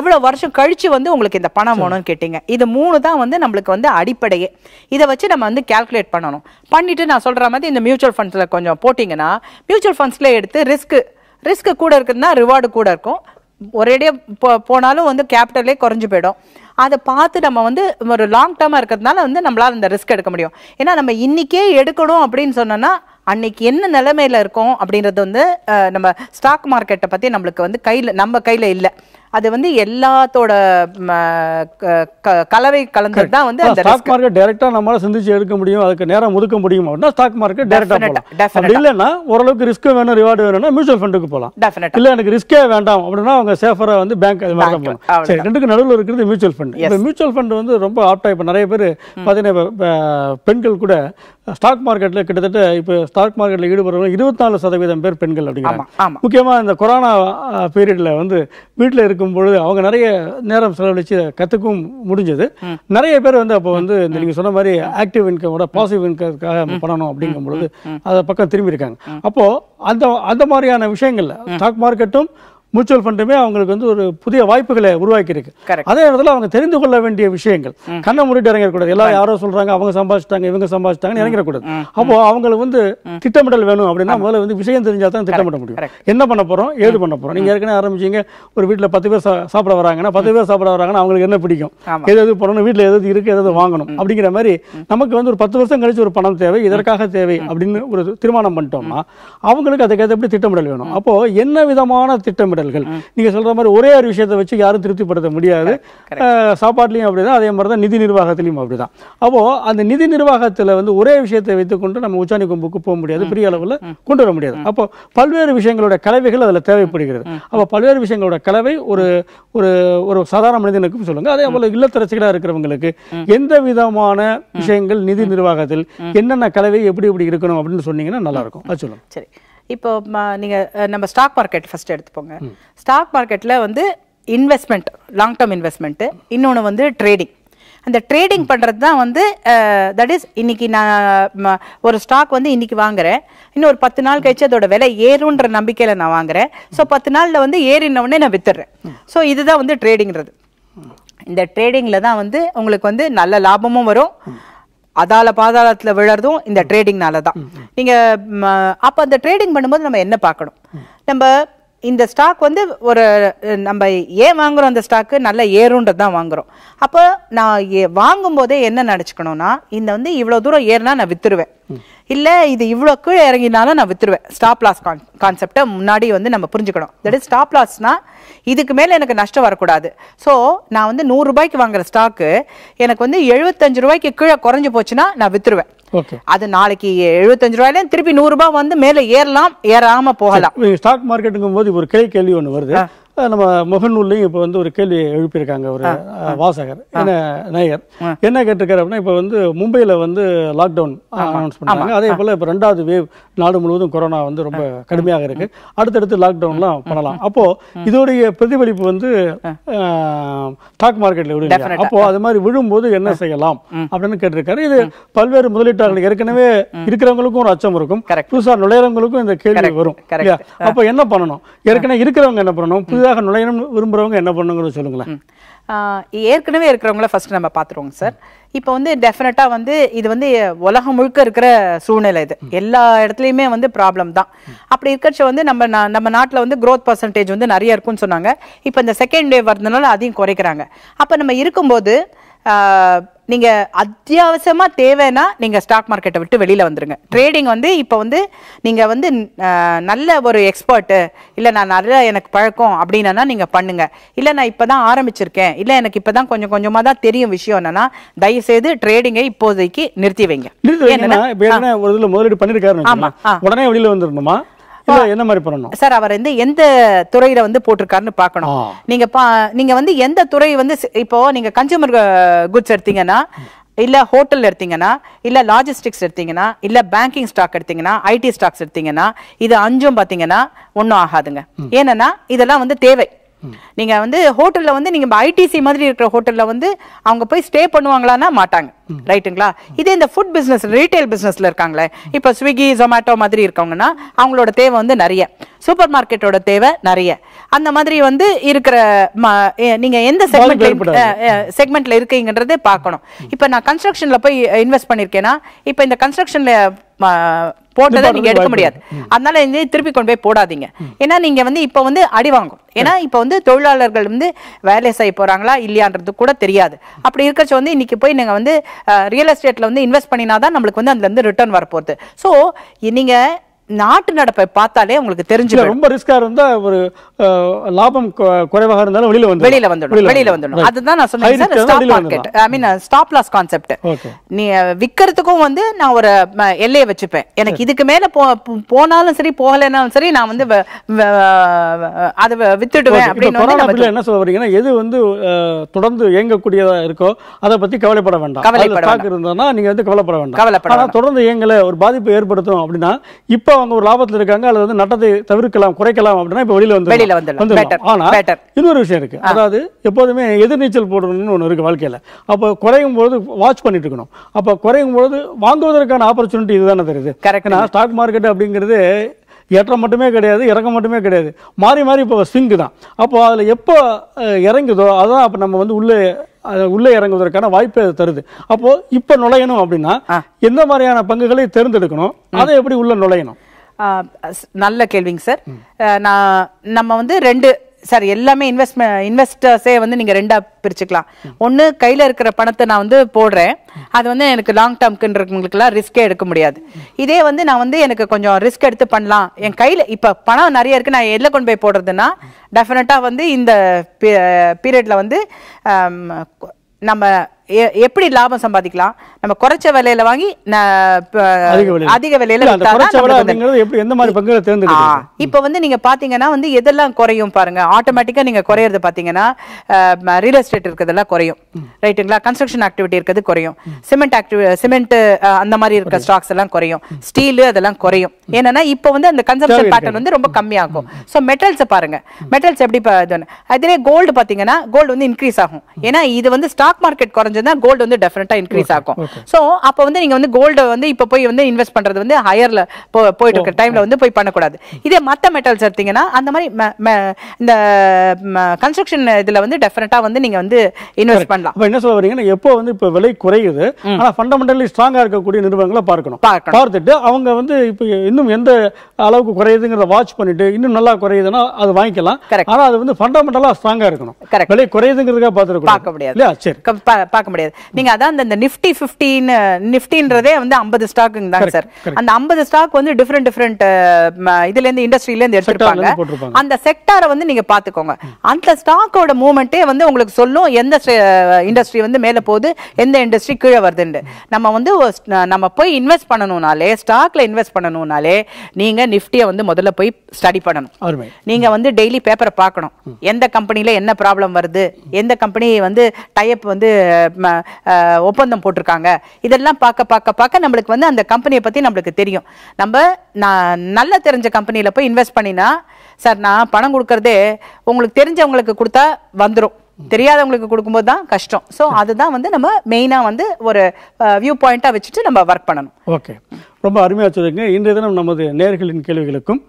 எவ்வளோ வருஷம் கழித்து வந்து உங்களுக்கு இந்த பணம் வேணும்னு கேட்டீங்க இது மூணு தான் வந்து நம்மளுக்கு வந்து அடிப்படையே இதை வச்சு நம்ம வந்து கேல்குலேட் பண்ணணும் பண்ணிவிட்டு நான் சொல்கிற மாதிரி இந்த மியூச்சுவல் ஃபண்ட்ஸில் கொஞ்சம் போட்டிங்கன்னா மியூச்சுவல் ஃபண்ட்ஸில் எடுத்து ரிஸ்க்கு ரிஸ்க்கு கூட இருக்குதுன்னா ரிவார்டு கூட இருக்கும் ஒரேடியாக போ போனாலும் வந்து கேபிட்டலே குறைஞ்சி போயிடும் அதை பார்த்து நம்ம வந்து ஒரு லாங் டேர்மாக இருக்கிறதுனால வந்து நம்மளால் அந்த ரிஸ்க் எடுக்க முடியும் ஏன்னா நம்ம இன்றைக்கே எடுக்கணும் அப்படின்னு சொன்னோன்னா அன்னைக்கு என்ன நிலைமையில இருக்கோம் அப்படின்றது வந்து நம்ம ஸ்டாக் மார்க்கெட்டை பற்றி நம்மளுக்கு வந்து கையில் நம்ம கையில் இல்லை அது வந்து எல்லாத்தோட கலவை கலந்தது தான் வந்து ஸ்டாக் மார்க்கெட் டைரக்டா நம்மளால சிந்திச்சு எடுக்க முடியும் அதுக்கு நேரம் ஒதுக்க முடியும் அப்படின்னா ஸ்டாக் மார்க்கெட் டைரக்டா போகலாம் அப்படி இல்லைன்னா ஓரளவுக்கு ரிஸ்க் வேணும் ரிவார்டு வேணும்னா மியூச்சுவல் ஃபண்டுக்கு போகலாம் டெஃபினட் இல்லை எனக்கு ரிஸ்கே வேண்டாம் அப்படின்னா அவங்க சேஃபரா வந்து பேங்க் அது மாதிரி போகலாம் சரி ரெண்டுக்கு நடுவில் இருக்கிறது மியூச்சுவல் ஃபண்ட் இந்த மியூச்சுவல் ஃபண்ட் வந்து ரொம்ப ஆப்டா இப்போ நிறைய பேர் பார்த்தீங்கன்னா பெண்கள் கூட ஸ்டாக் மார்க்கெட்டில் கிட்டத்தட்ட இப்போ ஸ்டாக் மார்க்கெட்டில் ஈடுபடுறவங்க இருபத்தி நாலு சதவீதம் பேர் பெண்கள் அப்படிங்கிறாங்க முக்கியமாக இந்த கொரோனா பீரியடில் வந்து வீட்டில் இருக்கும் இருக்கும் பொழுது அவங்க நிறைய நேரம் செலவழித்து கத்துக்கும் முடிஞ்சது நிறைய பேர் வந்து அப்போ வந்து இந்த நீங்கள் சொன்ன மாதிரி ஆக்டிவ் இன்கமோட பாசிட்டிவ் இன்கம்க்காக பண்ணணும் அப்படிங்கும் பொழுது அதை பக்கம் திரும்பி இருக்காங்க அப்போது அந்த அந்த மாதிரியான விஷயங்கள்ல ஸ்டாக் மார்க்கெட்டும் மியூச்சுவல் ஃபண்டுமே அவங்களுக்கு வந்து ஒரு புதிய வாய்ப்புகளை உருவாக்கியிருக்கு அதே நேரத்தில் அவங்க தெரிந்து கொள்ள வேண்டிய விஷயங்கள் கண்ணை முன்னிட்டு இறங்கக்கூடாது எல்லாம் யாரோ சொல்றாங்க அவங்க சம்பாதிச்சிட்டாங்க இவங்க சம்பாதிச்சிட்டாங்கன்னு இறங்கக்கூடாது அப்போ அவங்களுக்கு வந்து திட்டமிடல் வேணும் அப்படின்னா முதல்ல வந்து விஷயம் தெரிஞ்சால் தான் திட்டமிட முடியும் என்ன பண்ண போறோம் ஏது பண்ண போறோம் நீங்க ஏற்கனவே ஆரம்பிச்சீங்க ஒரு வீட்டில் பத்து பேர் சாப்பிட வராங்கன்னா பத்து பேர் சாப்பிட வராங்கன்னா அவங்களுக்கு என்ன பிடிக்கும் எது எது பண்ணணும் வீட்டில் எது இருக்கு எதாவது வாங்கணும் அப்படிங்கிற மாதிரி நமக்கு வந்து ஒரு பத்து வருஷம் கழிச்சு ஒரு பணம் தேவை இதற்காக தேவை அப்படின்னு ஒரு தீர்மானம் பண்ணிட்டோம்னா அவங்களுக்கு அதுக்கேற்ற எப்படி திட்டமிடல் வேணும் அப்போ என்ன விதமான திட்டமிடல் பாடல்கள் நீங்க சொல்ற மாதிரி ஒரே ஒரு விஷயத்தை வச்சு யாரும் திருப்திப்படுத்த முடியாது சாப்பாட்லேயும் அப்படிதான் அதே மாதிரிதான் நிதி நிர்வாகத்திலையும் அப்படிதான் அப்போ அந்த நிதி நிர்வாகத்தில் வந்து ஒரே விஷயத்தை வைத்துக்கொண்டு நம்ம உச்சாணி கொம்புக்கு போக முடியாது பெரிய அளவில் கொண்டு வர முடியாது அப்போ பல்வேறு விஷயங்களோட கலவைகள் அதுல தேவைப்படுகிறது அப்போ பல்வேறு விஷயங்களோட கலவை ஒரு ஒரு ஒரு சாதாரண மனிதனுக்கும் சொல்லுங்க அதே போல இல்லத்தரசிகளாக இருக்கிறவங்களுக்கு எந்த விதமான விஷயங்கள் நிதி நிர்வாகத்தில் என்னென்ன கலவை எப்படி எப்படி இருக்கணும் அப்படின்னு சொன்னீங்கன்னா நல்லா இருக்கும் சரி இப்போ நீங்கள் நம்ம ஸ்டாக் மார்க்கெட் ஃபர்ஸ்ட் எடுத்துப்போங்க ஸ்டாக் மார்க்கெட்டில் வந்து இன்வெஸ்ட்மெண்ட் லாங் டேர்ம் இன்வெஸ்ட்மெண்ட்டு இன்னொன்று வந்து ட்ரேடிங் அந்த ட்ரேடிங் பண்ணுறது தான் வந்து தட் இஸ் இன்றைக்கி நான் ஒரு ஸ்டாக் வந்து இன்றைக்கி வாங்குறேன் இன்னும் ஒரு பத்து நாள் கழிச்சு அதோட விலை ஏறுன்ற நம்பிக்கையில் நான் வாங்குறேன் ஸோ பத்து நாளில் வந்து ஏறினவுடனே நான் வித்துடுறேன் ஸோ இதுதான் வந்து ட்ரேடிங்கிறது இந்த ட்ரேடிங்கில் தான் வந்து உங்களுக்கு வந்து நல்ல லாபமும் வரும் அதால பாதாளத்தில் விழறதும் இந்த ட்ரேடிங்னால தான் நீங்கள் அப்போ அந்த ட்ரேடிங் பண்ணும்போது நம்ம என்ன பார்க்கணும் நம்ம இந்த ஸ்டாக் வந்து ஒரு நம்ம ஏன் வாங்குகிறோம் அந்த ஸ்டாக்கு நல்ல ஏறுன்றது தான் வாங்குகிறோம் அப்போ நான் வாங்கும்போதே என்ன நினச்சிக்கணும்னா இந்த வந்து இவ்வளோ தூரம் ஏறினா நான் விற்றுருவேன் இல்லை இது இவ்வளோ கீழே இறங்கினாலும் நான் வித்துருவேன் ஸ்டாப் லாஸ் கான் கான்செப்டை முன்னாடி வந்து நம்ம புரிஞ்சுக்கணும் தட் இஸ் ஸ்டாப் லாஸ்னால் இதுக்கு மேலே எனக்கு நஷ்டம் வரக்கூடாது ஸோ நான் வந்து நூறுரூபாய்க்கு வாங்குகிற ஸ்டாக்கு எனக்கு வந்து எழுபத்தஞ்சு ரூபாய்க்கு கீழே குறைஞ்சி போச்சுன்னா நான் வித்துருவேன் அது நாளைக்கு எழுபத்தஞ்சு ரூபாயிலும் திருப்பி நூறு ரூபாய் வந்து மேல ஏறலாம் ஏறாம போகலாம் ஸ்டாக் மார்க்கெட்டுங்கும் போது ஒரு கிளை கேள்வி ஒன்று வருது நம்ம முகநூல்லையும் இப்போ வந்து ஒரு கேள்வி எழுப்பியிருக்காங்க ஒரு வாசகர் என்ன நாயகர் என்ன கேட்டிருக்காரு அப்படின்னா இப்போ வந்து மும்பையில் வந்து லாக்டவுன் அனௌன்ஸ் பண்ணாங்க அதே போல் இப்போ ரெண்டாவது வேவ் நாடு முழுவதும் கொரோனா வந்து ரொம்ப கடுமையாக இருக்குது அடுத்தடுத்து லாக்டவுன்லாம் பண்ணலாம் அப்போது இதோடைய பிரதிபலிப்பு வந்து ஸ்டாக் மார்க்கெட்டில் விழுங்க அப்போது அது மாதிரி விழும்போது என்ன செய்யலாம் அப்படின்னு கேட்டிருக்காரு இது பல்வேறு முதலீட்டாளர்கள் ஏற்கனவே இருக்கிறவங்களுக்கும் ஒரு அச்சம் இருக்கும் புதுசாக நுழையிறவங்களுக்கும் இந்த கேள்வி வரும் அப்போ என்ன பண்ணணும் ஏற்கனவே இருக்கிறவங்க என்ன பண்ணணும் புதிதாக நுழையணும் விரும்புகிறவங்க என்ன பண்ணுங்கன்னு சொல்லுங்களேன் ஏற்கனவே இருக்கிறவங்கள ஃபஸ்ட்டு நம்ம பார்த்துருவோங்க சார் இப்போ வந்து டெஃபினட்டாக வந்து இது வந்து உலகம் முழுக்க இருக்கிற சூழ்நிலை இது எல்லா இடத்துலையுமே வந்து ப்ராப்ளம் தான் அப்படி இருக்கிற வந்து நம்ம நம்ம நாட்டில் வந்து க்ரோத் பர்சன்டேஜ் வந்து நிறைய இருக்கும்னு சொன்னாங்க இப்போ இந்த செகண்ட் வேவ் வரதுனால அதையும் குறைக்கிறாங்க அப்போ நம்ம இருக்கும்போது நீங்கள் அத்தியாவசியமாக தேவைன்னா நீங்கள் ஸ்டாக் மார்க்கெட்டை விட்டு வெளியில் வந்துருங்க ட்ரேடிங் வந்து இப்போ வந்து நீங்கள் வந்து நல்ல ஒரு எக்ஸ்பர்ட்டு இல்லை நான் நல்ல எனக்கு பழக்கம் அப்படின்னா நீங்கள் பண்ணுங்கள் இல்லை நான் இப்போ தான் ஆரம்பிச்சிருக்கேன் இல்லை எனக்கு இப்போ தான் கொஞ்சம் கொஞ்சமாக தான் தெரியும் விஷயம் என்னன்னா தயவுசெய்து ட்ரேடிங்கை இப்போதைக்கு நிறுத்தி வைங்க ஒரு முதலீடு பண்ணியிருக்காரு உடனே வெளியில் வந்துடணுமா என்ன மாதிரி பண்ணணும் சார் அவர் வந்து எந்த துறையில வந்து போட்டிருக்காருன்னு பார்க்கணும் நீங்க நீங்க வந்து எந்த துறை வந்து இப்போ நீங்க கன்சியூமர் குட்ஸ் எடுத்தீங்கன்னா இல்ல ஹோட்டல் எடுத்தீங்கன்னா இல்ல லாஜிஸ்டிக்ஸ் எடுத்தீங்கன்னா இல்ல பேங்கிங் ஸ்டாக் எடுத்தீங்கன்னா ஐடி ஸ்டாக்ஸ் எடுத்தீங்கன்னா இது அஞ்சும் பாத்தீங்கன்னா ஒன்னும் ஆகாதுங்க ஏன்னா இதெல்லாம் வந்து தேவை நீங்க வந்து ஹோட்டல்ல வந்து நீங்க ஐடிசி மாதிரி இருக்கிற ஹோட்டல்ல வந்து அவங்க போய் ஸ்டே பண்ணுவாங்களான்னா மாட்டாங்க ரைட்டுங்களா இதே இந்த ஃபுட் பிசினஸ் ரீட்டைல் பிசினஸ்ல இருக்காங்களே இப்ப ஸ்விக்கி ஜொமேட்டோ மாதிரி இருக்கவங்கன்னா அவங்களோட தேவை வந்து நிறைய சூப்பர் மார்க்கெட்டோட தேவை நிறைய அந்த மாதிரி வந்து இருக்கிற நீங்க எந்த செக்மெண்ட்ல செக்மெண்ட்ல இருக்கீங்கன்றதே பார்க்கணும் இப்போ நான் கன்ஸ்ட்ரக்ஷன்ல போய் இன்வெஸ்ட் பண்ணிருக்கேன்னா இப்போ இந்த கன்ஸ்ட்ரக்ஷன்ல போட்டதை நீங்க எடுக்க முடியாது அதனால திருப்பி கொண்டு போய் போடாதீங்க ஏன்னா நீங்க வந்து இப்ப வந்து அடி வாங்கும் ஏன்னா இப்ப வந்து தொழிலாளர்கள் வந்து வேலை செய்ய போறாங்களா இல்லையான்றது கூட தெரியாது அப்படி இருக்கச்சு வந்து இன்னைக்கு போய் நீங்க வந்து ரியல் எஸ்டேட்ல வந்து இன்வெஸ்ட் பண்ணினாதான் நம்மளுக்கு வந்து அதுல இருந்து ரிட்டர்ன் வரப்போகுது ஸோ நீங்க நாட்டு நடப்பை பார்த்தாலே உங்களுக்கு தெரிஞ்சு ரொம்ப ரிஸ்கா இருந்தா ஒரு லாபம் குறைவாக இருந்தாலும் வெளியில வந்து வெளியில வந்துடும் வெளியில வந்துடும் அதுதான் நான் சொன்னேன் stop market I mean stop loss concept நீ விக்கிறதுக்கும் வந்து நான் ஒரு எல்லையை வச்சுப்பேன் எனக்கு இதுக்கு மேல போனாலும் சரி போகலைனாலும் சரி நான் வந்து அதை வித்துடுவேன் அப்படின்னு என்ன சொல்ல வரீங்கன்னா எது வந்து தொடர்ந்து இயங்கக்கூடியதா இருக்கோ அதை பத்தி கவலைப்பட வேண்டாம் கவலைப்பட இருந்ததுன்னா நீங்க வந்து கவலைப்பட வேண்டாம் கவலைப்பட தொடர்ந்து இயங்கல ஒரு பாதிப்பு ஏற்படுத்தும் அப்படின்னா இப்போ கண்டிப்பா அவங்க ஒரு லாபத்தில் இருக்காங்க அல்லது வந்து நட்டத்தை தவிர்க்கலாம் குறைக்கலாம் அப்படின்னா இப்போ வெளியில வந்து வெளியில வந்து ஆனா இன்னொரு விஷயம் இருக்கு அதாவது எப்போதுமே எதிர்நீச்சல் போடணும்னு ஒன்று இருக்கு வாழ்க்கையில அப்போ குறையும் பொழுது வாட்ச் பண்ணிட்டு இருக்கணும் அப்போ குறையும் பொழுது வாங்குவதற்கான ஆப்பர்ச்சுனிட்டி இதுதானே தெரியுது ஏன்னா ஸ்டாக் மார்க்கெட் அப்படிங்கிறது ஏற்றம் மட்டுமே கிடையாது இறக்கம் மட்டுமே கிடையாது மாறி மாறி இப்போ ஸ்விங்கு தான் அப்போ அதில் எப்போ இறங்குதோ அதான் அப்போ நம்ம வந்து உள்ளே உள்ளே இறங்குவதற்கான வாய்ப்பை தருது அப்போ இப்போ நுழையணும் அப்படின்னா எந்த மாதிரியான பங்குகளை தேர்ந்தெடுக்கணும் அதை எப்படி உள்ள நுழையணும் நல்ல கேள்விங்க சார் நான் நம்ம வந்து ரெண்டு சார் எல்லாமே இன்வெஸ்ட்மெண்ட் இன்வெஸ்டர்ஸே வந்து நீங்கள் ரெண்டாக பிரிச்சுக்கலாம் ஒன்று கையில் இருக்கிற பணத்தை நான் வந்து போடுறேன் அது வந்து எனக்கு லாங் டேர்ம்க்குன்றவங்களுக்குலாம் ரிஸ்க்கே எடுக்க முடியாது இதே வந்து நான் வந்து எனக்கு கொஞ்சம் ரிஸ்க் எடுத்து பண்ணலாம் என் கையில் இப்போ பணம் நிறைய இருக்குது நான் எதில் கொண்டு போய் போடுறதுன்னா டெஃபினட்டாக வந்து இந்த பீரியடில் வந்து நம்ம எப்படி லாபம் சம்பாதிக்கலாம் நம்ம குறைச்ச விலையில வாங்கி அதிக விலையில இப்ப வந்து நீங்க பாத்தீங்கன்னா வந்து எதெல்லாம் குறையும் பாருங்க ஆட்டோமேட்டிக்கா நீங்க குறையறது பாத்தீங்கன்னா ரியல் எஸ்டேட் இருக்கிறதெல்லாம் குறையும் ரைட்டுங்களா கன்ஸ்ட்ரக்ஷன் ஆக்டிவிட்டி இருக்கிறது குறையும் சிமெண்ட் ஆக்டிவி சிமெண்ட் அந்த மாதிரி இருக்க ஸ்டாக்ஸ் எல்லாம் குறையும் ஸ்டீல் அதெல்லாம் குறையும் ஏன்னா இப்ப வந்து அந்த கன்சம்ஷன் பேட்டர்ன் வந்து ரொம்ப கம்மியாகும் ஸோ மெட்டல்ஸ் பாருங்க மெட்டல்ஸ் எப்படி அதே கோல்டு பாத்தீங்கன்னா கோல்டு வந்து இன்க்ரீஸ் ஆகும் ஏன்னா இது வந்து ஸ்டாக் மார்க்கெட் குறைஞ்ச குறைஞ்சிருந்தா கோல்டு வந்து டெஃபினட்டா இன்க்ரீஸ் ஆகும் ஸோ அப்போ வந்து நீங்க வந்து கோல்டை வந்து இப்போ போய் வந்து இன்வெஸ்ட் பண்றது வந்து ஹையர்ல போயிட்டு இருக்கிற டைம்ல oh, வந்து போய் பண்ணக்கூடாது இதே மற்ற மெட்டல்ஸ் எடுத்தீங்கன்னா அந்த மாதிரி இந்த கன்ஸ்ட்ரக்ஷன் இதுல வந்து டெஃபினட்டா வந்து நீங்க வந்து இன்வெஸ்ட் பண்ணலாம் என்ன சொல்ல வரீங்கன்னா எப்போ வந்து இப்போ விலை குறையுது ஆனால் ஃபண்டமெண்டலி ஸ்ட்ராங்காக இருக்கக்கூடிய நிறுவனங்களை பார்க்கணும் பார்த்துட்டு அவங்க வந்து இப்போ இன்னும் எந்த அளவுக்கு குறையுதுங்கிறத வாட்ச் பண்ணிட்டு இன்னும் நல்லா குறையுதுன்னா அது வாங்கிக்கலாம் ஆனால் அது வந்து ஃபண்டமெண்டலாக ஸ்ட்ராங்காக இருக்கணும் விலை குறையுதுங்கிறதுக்காக பார்த்துருக்கோம் பார்க்க முடியாது இல்லையா சரி பார்க்க முடியாது நீங்க அதான் அந்த நிஃப்டி பிப்டின்னு நிஃப்டின்றதே வந்து ஐம்பது ஸ்டாக்குங்க தான் சார் அந்த ஐம்பது ஸ்டாக் வந்து டிஃப்ரெண்ட் டிஃப்ரெண்ட் இதுல இருந்து இண்டஸ்ட்ரியில இருந்து எடுத்துருப்பாங்க அந்த செக்டாரை வந்து நீங்க பாத்துக்கோங்க அந்த ஸ்டாக்கோட மூவ்மெண்ட்டே வந்து உங்களுக்கு சொல்லும் எந்த இண்டஸ்ட்ரி வந்து மேல போகுது எந்த இண்டஸ்ட்ரி கீழே வருதுன்னு நம்ம வந்து நம்ம போய் இன்வெஸ்ட் பண்ணணும்னாலே ஸ்டாக்ல இன்வெஸ்ட் பண்ணணும்னாலே நீங்க நிஃப்டியை வந்து முதல்ல போய் ஸ்டடி பண்ணணும் நீங்க வந்து டெய்லி பேப்பரை பார்க்கணும் எந்த கம்பெனியில என்ன ப்ராப்ளம் வருது எந்த கம்பெனி வந்து டைப் வந்து ஒப்பந்தம் போட்டிருக்காங்க இதெல்லாம் பார்க்க பார்க்க பார்க்க நம்மளுக்கு வந்து அந்த கம்பெனியை பற்றி நம்மளுக்கு தெரியும் நம்ம நான் நல்லா தெரிஞ்ச கம்பெனியில் போய் இன்வெஸ்ட் பண்ணினா சார் நான் பணம் கொடுக்கறதே உங்களுக்கு தெரிஞ்சவங்களுக்கு கொடுத்தா வந்துடும் தெரியாதவங்களுக்கு கொடுக்கும்போது தான் கஷ்டம் ஸோ அதுதான் வந்து நம்ம மெயினாக வந்து ஒரு வியூ பாயிண்ட்டாக வச்சுட்டு நம்ம ஒர்க் பண்ணணும் ஓகே ரொம்ப அருமையாக சொல்லியிருக்கீங்க இன்றைய தினம் நமது நேர்களின் கேள்விகளுக்கும்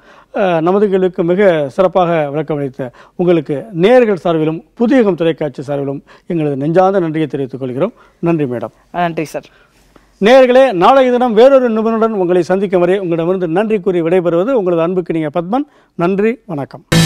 நமதுகளுக்கு மிக சிறப்பாக விளக்கம் அளித்த உங்களுக்கு நேர்கள் சார்பிலும் புதியகம் தொலைக்காட்சி சார்பிலும் எங்களது நெஞ்சார்ந்த நன்றியை தெரிவித்துக் கொள்கிறோம் நன்றி மேடம் நன்றி சார் நேர்களே நாளைய தினம் வேறொரு நிபுணருடன் உங்களை சந்திக்கும் வரை உங்களிடமிருந்து நன்றி கூறி விடைபெறுவது உங்களது அன்புக்கு நீங்கள் பத்மன் நன்றி வணக்கம்